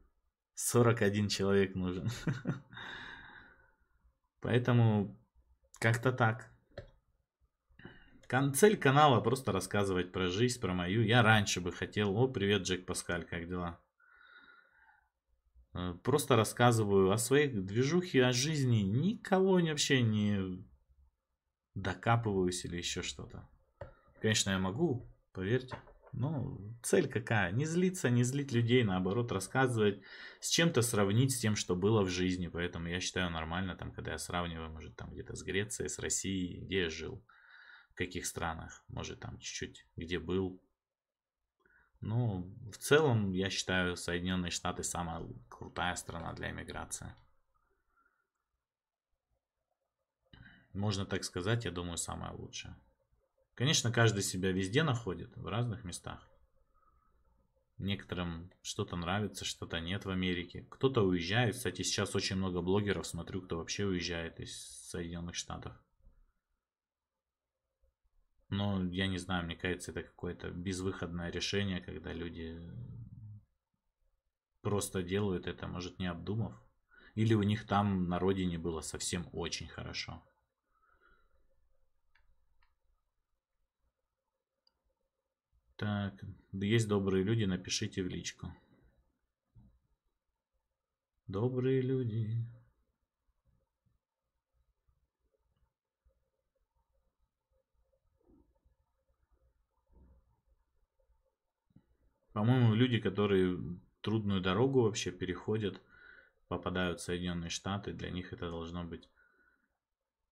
а, человек нужен. Поэтому как-то так. Цель канала просто рассказывать про жизнь, про мою. Я раньше бы хотел. О, привет, Джек Паскаль, как дела? Э, просто рассказываю о своих движухе, о жизни. Никого вообще не докапываюсь или еще что-то. Конечно, я могу, поверьте. Но цель какая? Не злиться, не злить людей, наоборот, рассказывать, с чем-то сравнить с тем, что было в жизни. Поэтому я считаю нормально, там, когда я сравниваю, может, там где-то с Грецией, с Россией, где я жил, в каких странах, может, там чуть-чуть, где был, ну, в целом, я считаю, Соединенные Штаты самая крутая страна для иммиграции. Можно так сказать, я думаю, самая лучшая. Конечно, каждый себя везде находит, в разных местах. Некоторым что-то нравится, что-то нет в Америке. Кто-то уезжает. Кстати, сейчас очень много блогеров, смотрю, кто вообще уезжает из Соединенных Штатов. Но я не знаю, мне кажется, это какое-то безвыходное решение, когда люди просто делают это, может, не обдумав. Или у них там на родине было совсем очень хорошо. Так, есть добрые люди, напишите в личку. Добрые люди. По-моему, люди, которые трудную дорогу вообще переходят, попадают в Соединенные Штаты, для них это должно быть...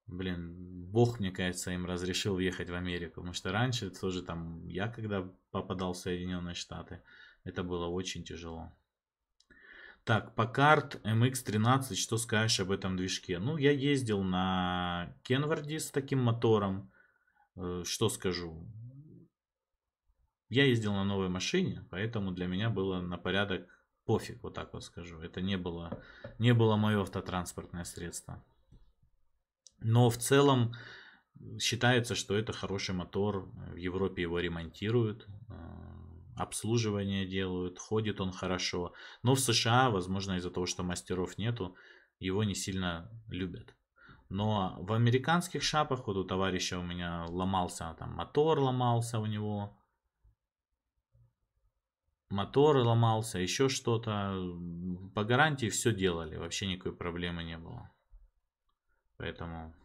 Блин, Бог, мне кажется, им разрешил въехать в Америку, потому что раньше тоже там, я когда попадал в Соединенные Штаты, это было очень тяжело. Так, по карт MX-13, что скажешь об этом движке? Ну, я ездил на Кенварде с таким мотором. Э, что скажу? Я ездил на новой машине, поэтому для меня было на порядок пофиг, вот так вот скажу. Это не было, не было мое автотранспортное средство. Но в целом считается, что это хороший мотор. В Европе его ремонтируют, э, обслуживание делают, ходит он хорошо. Но в США, возможно, из-за того, что мастеров нету, его не сильно любят. Но в американских шапах, вот у товарища у меня ломался, там мотор ломался у него, мотор ломался, еще что-то. По гарантии все делали, вообще никакой проблемы не было. Поэтому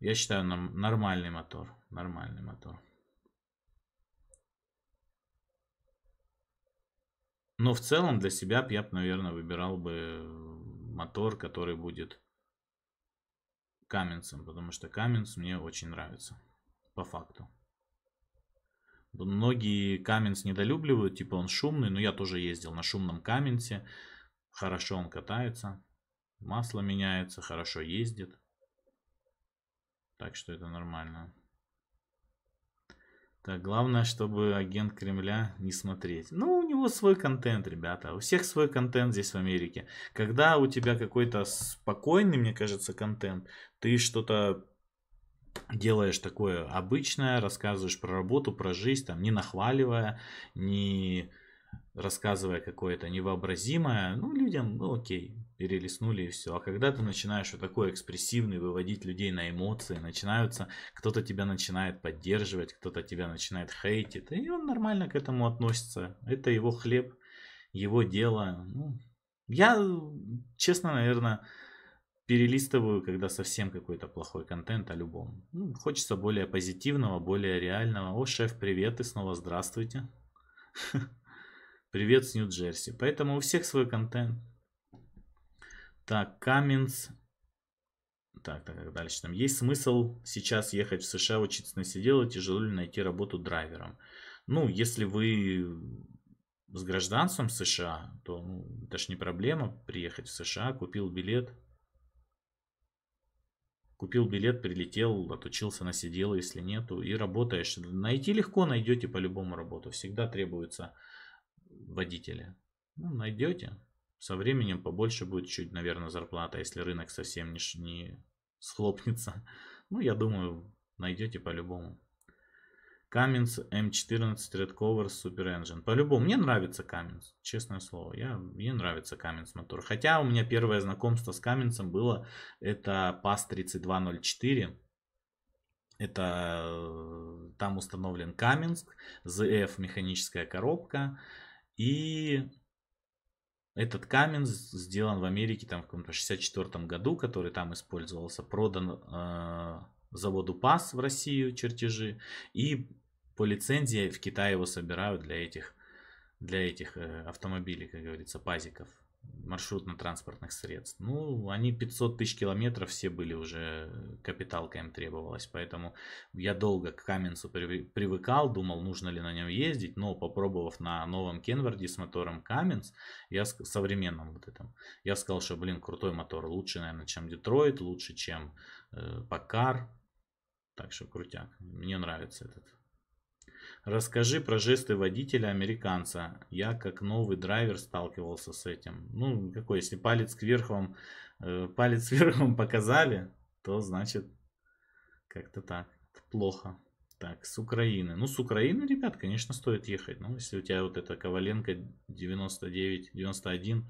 я считаю нормальный мотор, нормальный мотор. Но в целом для себя я бы, наверное, выбирал бы мотор, который будет Каменцем, потому что Каменц мне очень нравится, по факту. Многие Каменс недолюбливают, типа он шумный, но я тоже ездил на шумном Каменсе. Хорошо он катается, масло меняется, хорошо ездит. Так что это нормально. Так, главное, чтобы агент Кремля не смотреть. Ну, у него свой контент, ребята. У всех свой контент здесь в Америке. Когда у тебя какой-то спокойный, мне кажется, контент, ты что-то делаешь такое обычное, рассказываешь про работу, про жизнь, там, не нахваливая, не рассказывая какое-то невообразимое, ну, людям, ну, окей, перелистнули и все. А когда ты начинаешь вот такой экспрессивный выводить людей на эмоции, начинаются, кто-то тебя начинает поддерживать, кто-то тебя начинает хейтить, и он нормально к этому относится. Это его хлеб, его дело. Ну, я, честно, наверное, перелистываю, когда совсем какой-то плохой контент о любом. Ну, хочется более позитивного, более реального. О, шеф, привет и снова здравствуйте. Привет с Нью-Джерси. Поэтому у всех свой контент. Так, Каминс. Так, так, так, дальше там. Есть смысл сейчас ехать в США, учиться на сидело, тяжело ли найти работу драйвером? Ну, если вы с гражданством США, то ну, это ж не проблема приехать в США, купил билет, Купил билет, прилетел, отучился, насидел, если нету, и работаешь. Найти легко, найдете по-любому работу. Всегда требуются водители. Ну, найдете. Со временем побольше будет чуть, наверное, зарплата, если рынок совсем не, не схлопнется. Ну, я думаю, найдете по-любому. Каминс эм М14 Red Cover Super Engine. По-любому, мне нравится Каминс честное слово. Я, мне нравится Каминс мотор. Хотя у меня первое знакомство с Каминсом было, это PAS 3204. Это э, там установлен Каменск, ZF механическая коробка. И этот Каминс сделан в Америке там в каком-то 64 году, который там использовался, продан э, заводу ПАС в Россию чертежи и по лицензии в Китае его собирают для этих, для этих э, автомобилей, как говорится, пазиков маршрутно-транспортных средств. Ну, они 500 тысяч километров все были уже, э, капиталка им требовалась, поэтому я долго к Каменцу привыкал, думал, нужно ли на нем ездить, но попробовав на новом Кенварде с мотором Каменц, я современном вот этом, я сказал, что, блин, крутой мотор, лучше, наверное, чем Детройт, лучше, чем э, Пакар, так что крутяк, мне нравится этот Расскажи про жесты водителя-американца. Я как новый драйвер сталкивался с этим. Ну, какой, если палец кверху вам, э, палец вверх вам показали, то значит как-то так, плохо. Так, с Украины. Ну, с Украины, ребят, конечно, стоит ехать. Ну, если у тебя вот эта Коваленко 99, 91,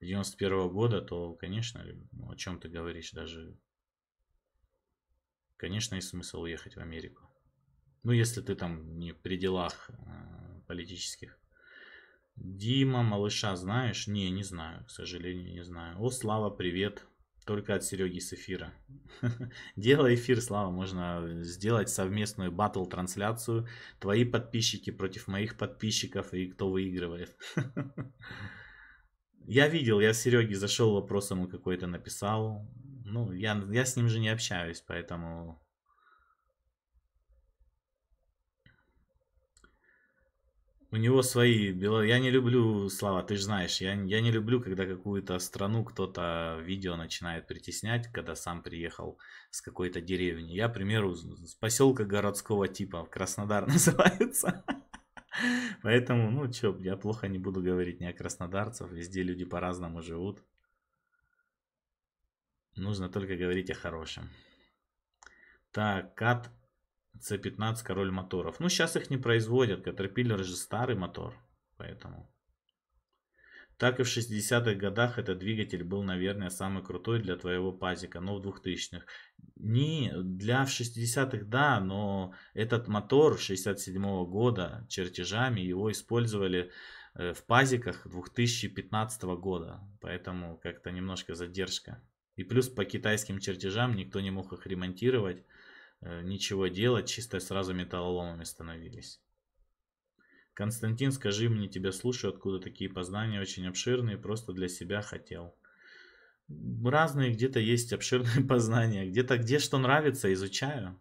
91 года, то, конечно, о чем ты говоришь даже. Конечно, есть смысл уехать в Америку. Ну, если ты там не при делах э, политических. Дима, малыша знаешь? Не, не знаю, к сожалению, не знаю. О, Слава, привет. Только от Сереги с эфира. Делай эфир, Слава, можно сделать совместную батл-трансляцию. Твои подписчики против моих подписчиков и кто выигрывает. Я видел, я Сереге зашел вопросом, он какой-то написал. Ну, я, я с ним же не общаюсь, поэтому У него свои. Я не люблю слова, ты же знаешь. Я, я не люблю, когда какую-то страну кто-то видео начинает притеснять, когда сам приехал с какой-то деревни. Я, к примеру, с поселка городского типа, Краснодар называется. Поэтому, ну чё, я плохо не буду говорить ни о краснодарцев. Везде люди по-разному живут. Нужно только говорить о хорошем. Так, Кат C15 король моторов. Ну, сейчас их не производят. Caterpillar же старый мотор. Поэтому. Так и в 60-х годах этот двигатель был, наверное, самый крутой для твоего пазика, но в 2000-х. Не, для 60-х да, но этот мотор 67-го года чертежами его использовали э, в пазиках 2015 года. Поэтому как-то немножко задержка. И плюс по китайским чертежам никто не мог их ремонтировать. Э, ничего делать, чисто сразу металлоломами становились. Константин, скажи мне, тебя слушаю, откуда такие познания очень обширные, просто для себя хотел. Разные где-то есть обширные познания, где-то где что нравится, изучаю.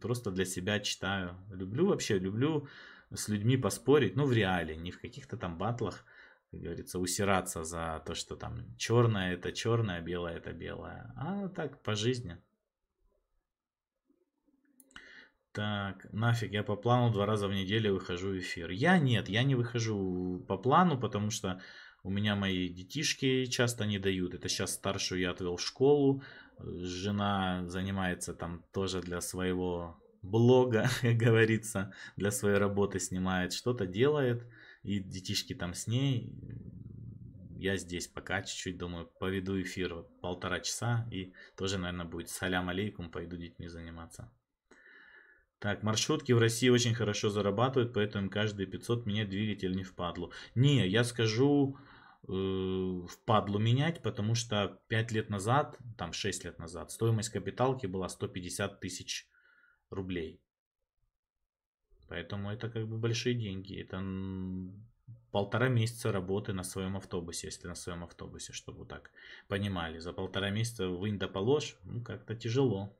Просто для себя читаю. Люблю вообще, люблю с людьми поспорить, ну в реале, не в каких-то там батлах, как говорится, усираться за то, что там черное это черное, белое это белое, а так по жизни. Так, нафиг, я по плану два раза в неделю выхожу в эфир. Я нет, я не выхожу по плану, потому что у меня мои детишки часто не дают. Это сейчас старшую я отвел в школу. Жена занимается там тоже для своего блога, как говорится, для своей работы снимает, что-то делает. И детишки там с ней. Я здесь пока чуть-чуть, думаю, поведу эфир полтора часа. И тоже, наверное, будет салям алейкум, пойду детьми заниматься. Так, маршрутки в России очень хорошо зарабатывают, поэтому каждые 500 менять двигатель не впадло. Не, я скажу э, впадлу менять, потому что 5 лет назад, там 6 лет назад, стоимость капиталки была 150 тысяч рублей. Поэтому это как бы большие деньги. Это полтора месяца работы на своем автобусе, если на своем автобусе, чтобы так понимали. За полтора месяца вынь да ну как-то тяжело.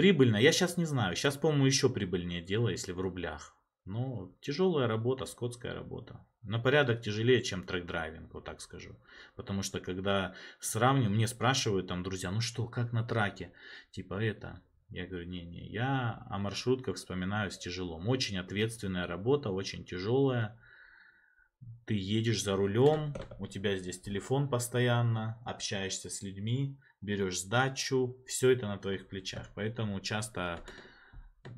Прибыльно, я сейчас не знаю. Сейчас, по-моему, еще прибыльнее дело, если в рублях. Но тяжелая работа, скотская работа. На порядок тяжелее, чем трек-драйвинг, вот так скажу. Потому что когда сравню, мне спрашивают там друзья, ну что, как на траке? Типа это, я говорю, не-не, я о маршрутках вспоминаю с тяжелом. Очень ответственная работа, очень тяжелая. Ты едешь за рулем, у тебя здесь телефон постоянно, общаешься с людьми берешь сдачу, все это на твоих плечах. Поэтому часто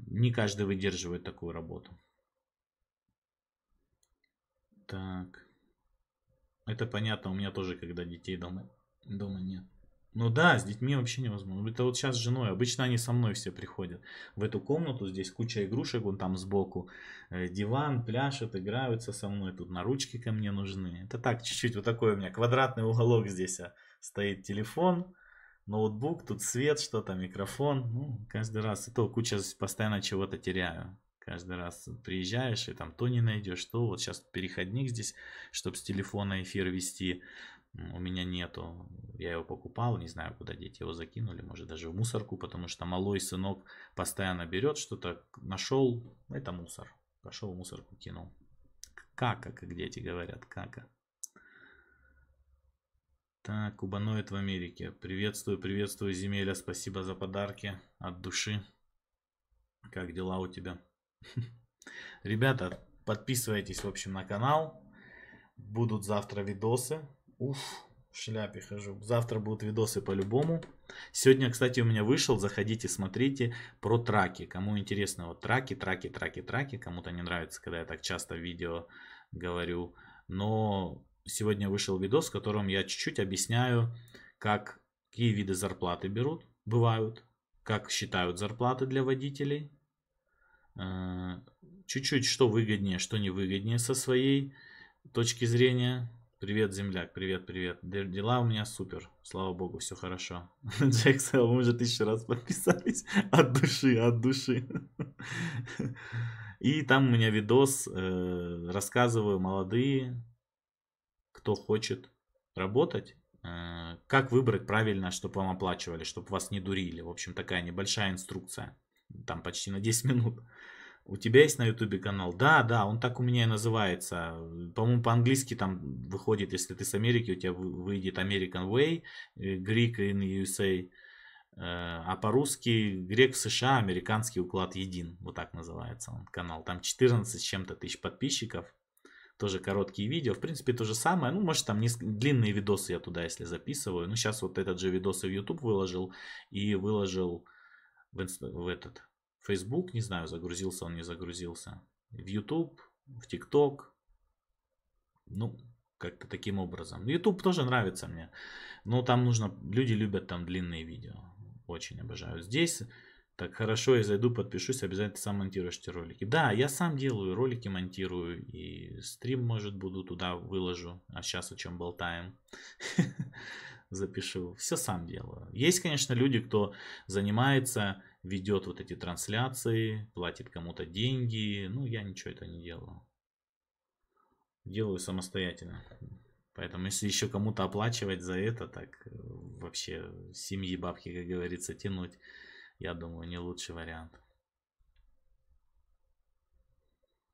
не каждый выдерживает такую работу. Так. Это понятно, у меня тоже, когда детей дома, дома нет. Ну да, с детьми вообще невозможно. Это вот сейчас с женой. Обычно они со мной все приходят. В эту комнату здесь куча игрушек, вон там сбоку. Э, диван, пляшет, играются со мной. Тут на ручки ко мне нужны. Это так, чуть-чуть вот такой у меня квадратный уголок здесь. А, стоит телефон, ноутбук, тут свет, что-то, микрофон. Ну, каждый раз. И то куча постоянно чего-то теряю. Каждый раз приезжаешь и там то не найдешь, то вот сейчас переходник здесь, чтобы с телефона эфир вести. У меня нету. Я его покупал, не знаю, куда дети Его закинули, может, даже в мусорку, потому что малой сынок постоянно берет что-то, нашел, это мусор. Пошел в мусорку кинул. Кака, как дети говорят, кака. Так, Кубаноид в Америке. Приветствую, приветствую, Земеля. Спасибо за подарки от души. Как дела у тебя? Ребята, подписывайтесь, в общем, на канал. Будут завтра видосы. Уф, в шляпе хожу. Завтра будут видосы по-любому. Сегодня, кстати, у меня вышел, заходите, смотрите, про траки. Кому интересно, вот траки, траки, траки, траки. Кому-то не нравится, когда я так часто в видео говорю. Но сегодня вышел видос, в котором я чуть-чуть объясняю, как, какие виды зарплаты берут, бывают, как считают зарплаты для водителей, э, чуть-чуть что выгоднее, что невыгоднее со своей точки зрения. Привет, земляк, привет, привет. Дела у меня супер, слава богу, все хорошо. Джек мы уже тысячу раз подписались от души, от души. И там у меня видос, э, рассказываю молодые кто хочет работать, э, как выбрать правильно, чтобы вам оплачивали, чтобы вас не дурили. В общем, такая небольшая инструкция, там почти на 10 минут. У тебя есть на ютубе канал? Да, да, он так у меня и называется. По-моему, по-английски там выходит, если ты с Америки, у тебя выйдет American Way, э, Greek in USA. Э, а по-русски грек в США, американский уклад един. Вот так называется он, канал. Там 14 с чем-то тысяч подписчиков. Тоже короткие видео. В принципе, то же самое. Ну, может, там не... длинные видосы я туда, если записываю. Ну, сейчас вот этот же видос и в YouTube выложил. И выложил в, в этот Facebook. Не знаю, загрузился он, не загрузился. В YouTube, в TikTok. Ну, как-то таким образом. Ну, YouTube тоже нравится мне. Но там нужно... Люди любят там длинные видео. Очень обожаю. Здесь так, хорошо, я зайду, подпишусь, обязательно сам монтируешь эти ролики. Да, я сам делаю, ролики монтирую, и стрим, может, буду туда выложу. А сейчас о чем болтаем. Запишу. Все сам делаю. Есть, конечно, люди, кто занимается, ведет вот эти трансляции, платит кому-то деньги. Ну, я ничего это не делаю. Делаю самостоятельно. Поэтому, если еще кому-то оплачивать за это, так э, вообще семьи бабки, как говорится, тянуть я думаю, не лучший вариант.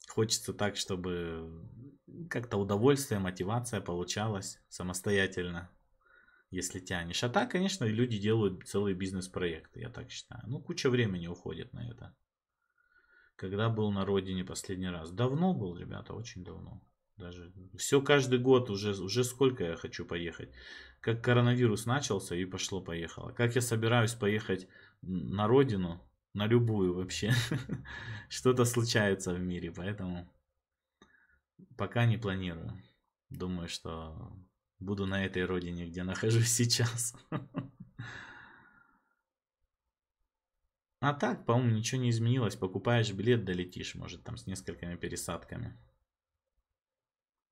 Хочется так, чтобы как-то удовольствие, мотивация получалась самостоятельно, если тянешь. А так, конечно, люди делают целые бизнес-проекты, я так считаю. Ну, куча времени уходит на это. Когда был на родине последний раз? Давно был, ребята, очень давно. Даже все каждый год уже, уже сколько я хочу поехать. Как коронавирус начался и пошло-поехало. Как я собираюсь поехать на родину, на любую вообще, что-то случается в мире, поэтому пока не планирую. Думаю, что буду на этой родине, где нахожусь сейчас. А так, по-моему, ничего не изменилось. Покупаешь билет, долетишь, может, там с несколькими пересадками.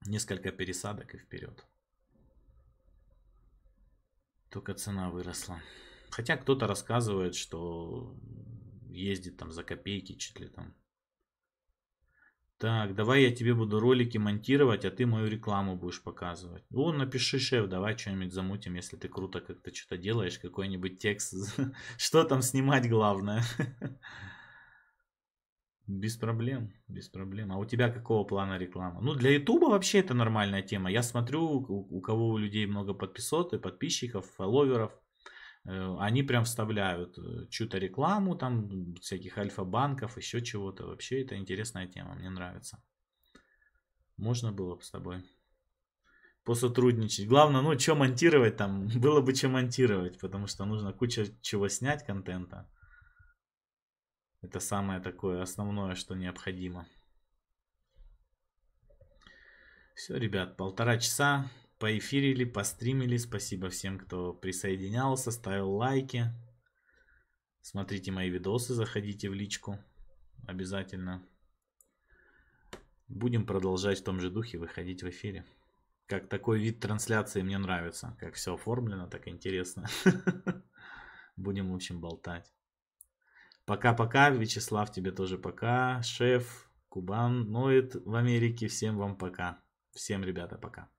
Несколько пересадок и вперед. Только цена выросла. Хотя кто-то рассказывает, что ездит там за копейки, чуть ли там. Так, давай я тебе буду ролики монтировать, а ты мою рекламу будешь показывать. О, напиши, шеф, давай что-нибудь замутим, если ты круто как-то что-то делаешь, какой-нибудь текст. Что там снимать главное? Без проблем, без проблем. А у тебя какого плана реклама? Ну, для Ютуба вообще это нормальная тема. Я смотрю, у, у кого у людей много подписот и подписчиков, фолловеров – Э, они прям вставляют э, чью-то рекламу, там всяких альфа-банков, еще чего-то. Вообще это интересная тема, мне нравится. Можно было бы с тобой посотрудничать. Главное, ну, что монтировать там, было бы что монтировать, потому что нужно куча чего снять контента. Это самое такое основное, что необходимо. Все, ребят, полтора часа поэфирили, постримили. Спасибо всем, кто присоединялся, ставил лайки. Смотрите мои видосы, заходите в личку обязательно. Будем продолжать в том же духе выходить в эфире. Как такой вид трансляции мне нравится. Как все оформлено, так интересно. Будем, в общем, болтать. Пока-пока, Вячеслав, тебе тоже пока. Шеф, Кубан, Ноид в Америке. Всем вам пока. Всем, ребята, пока.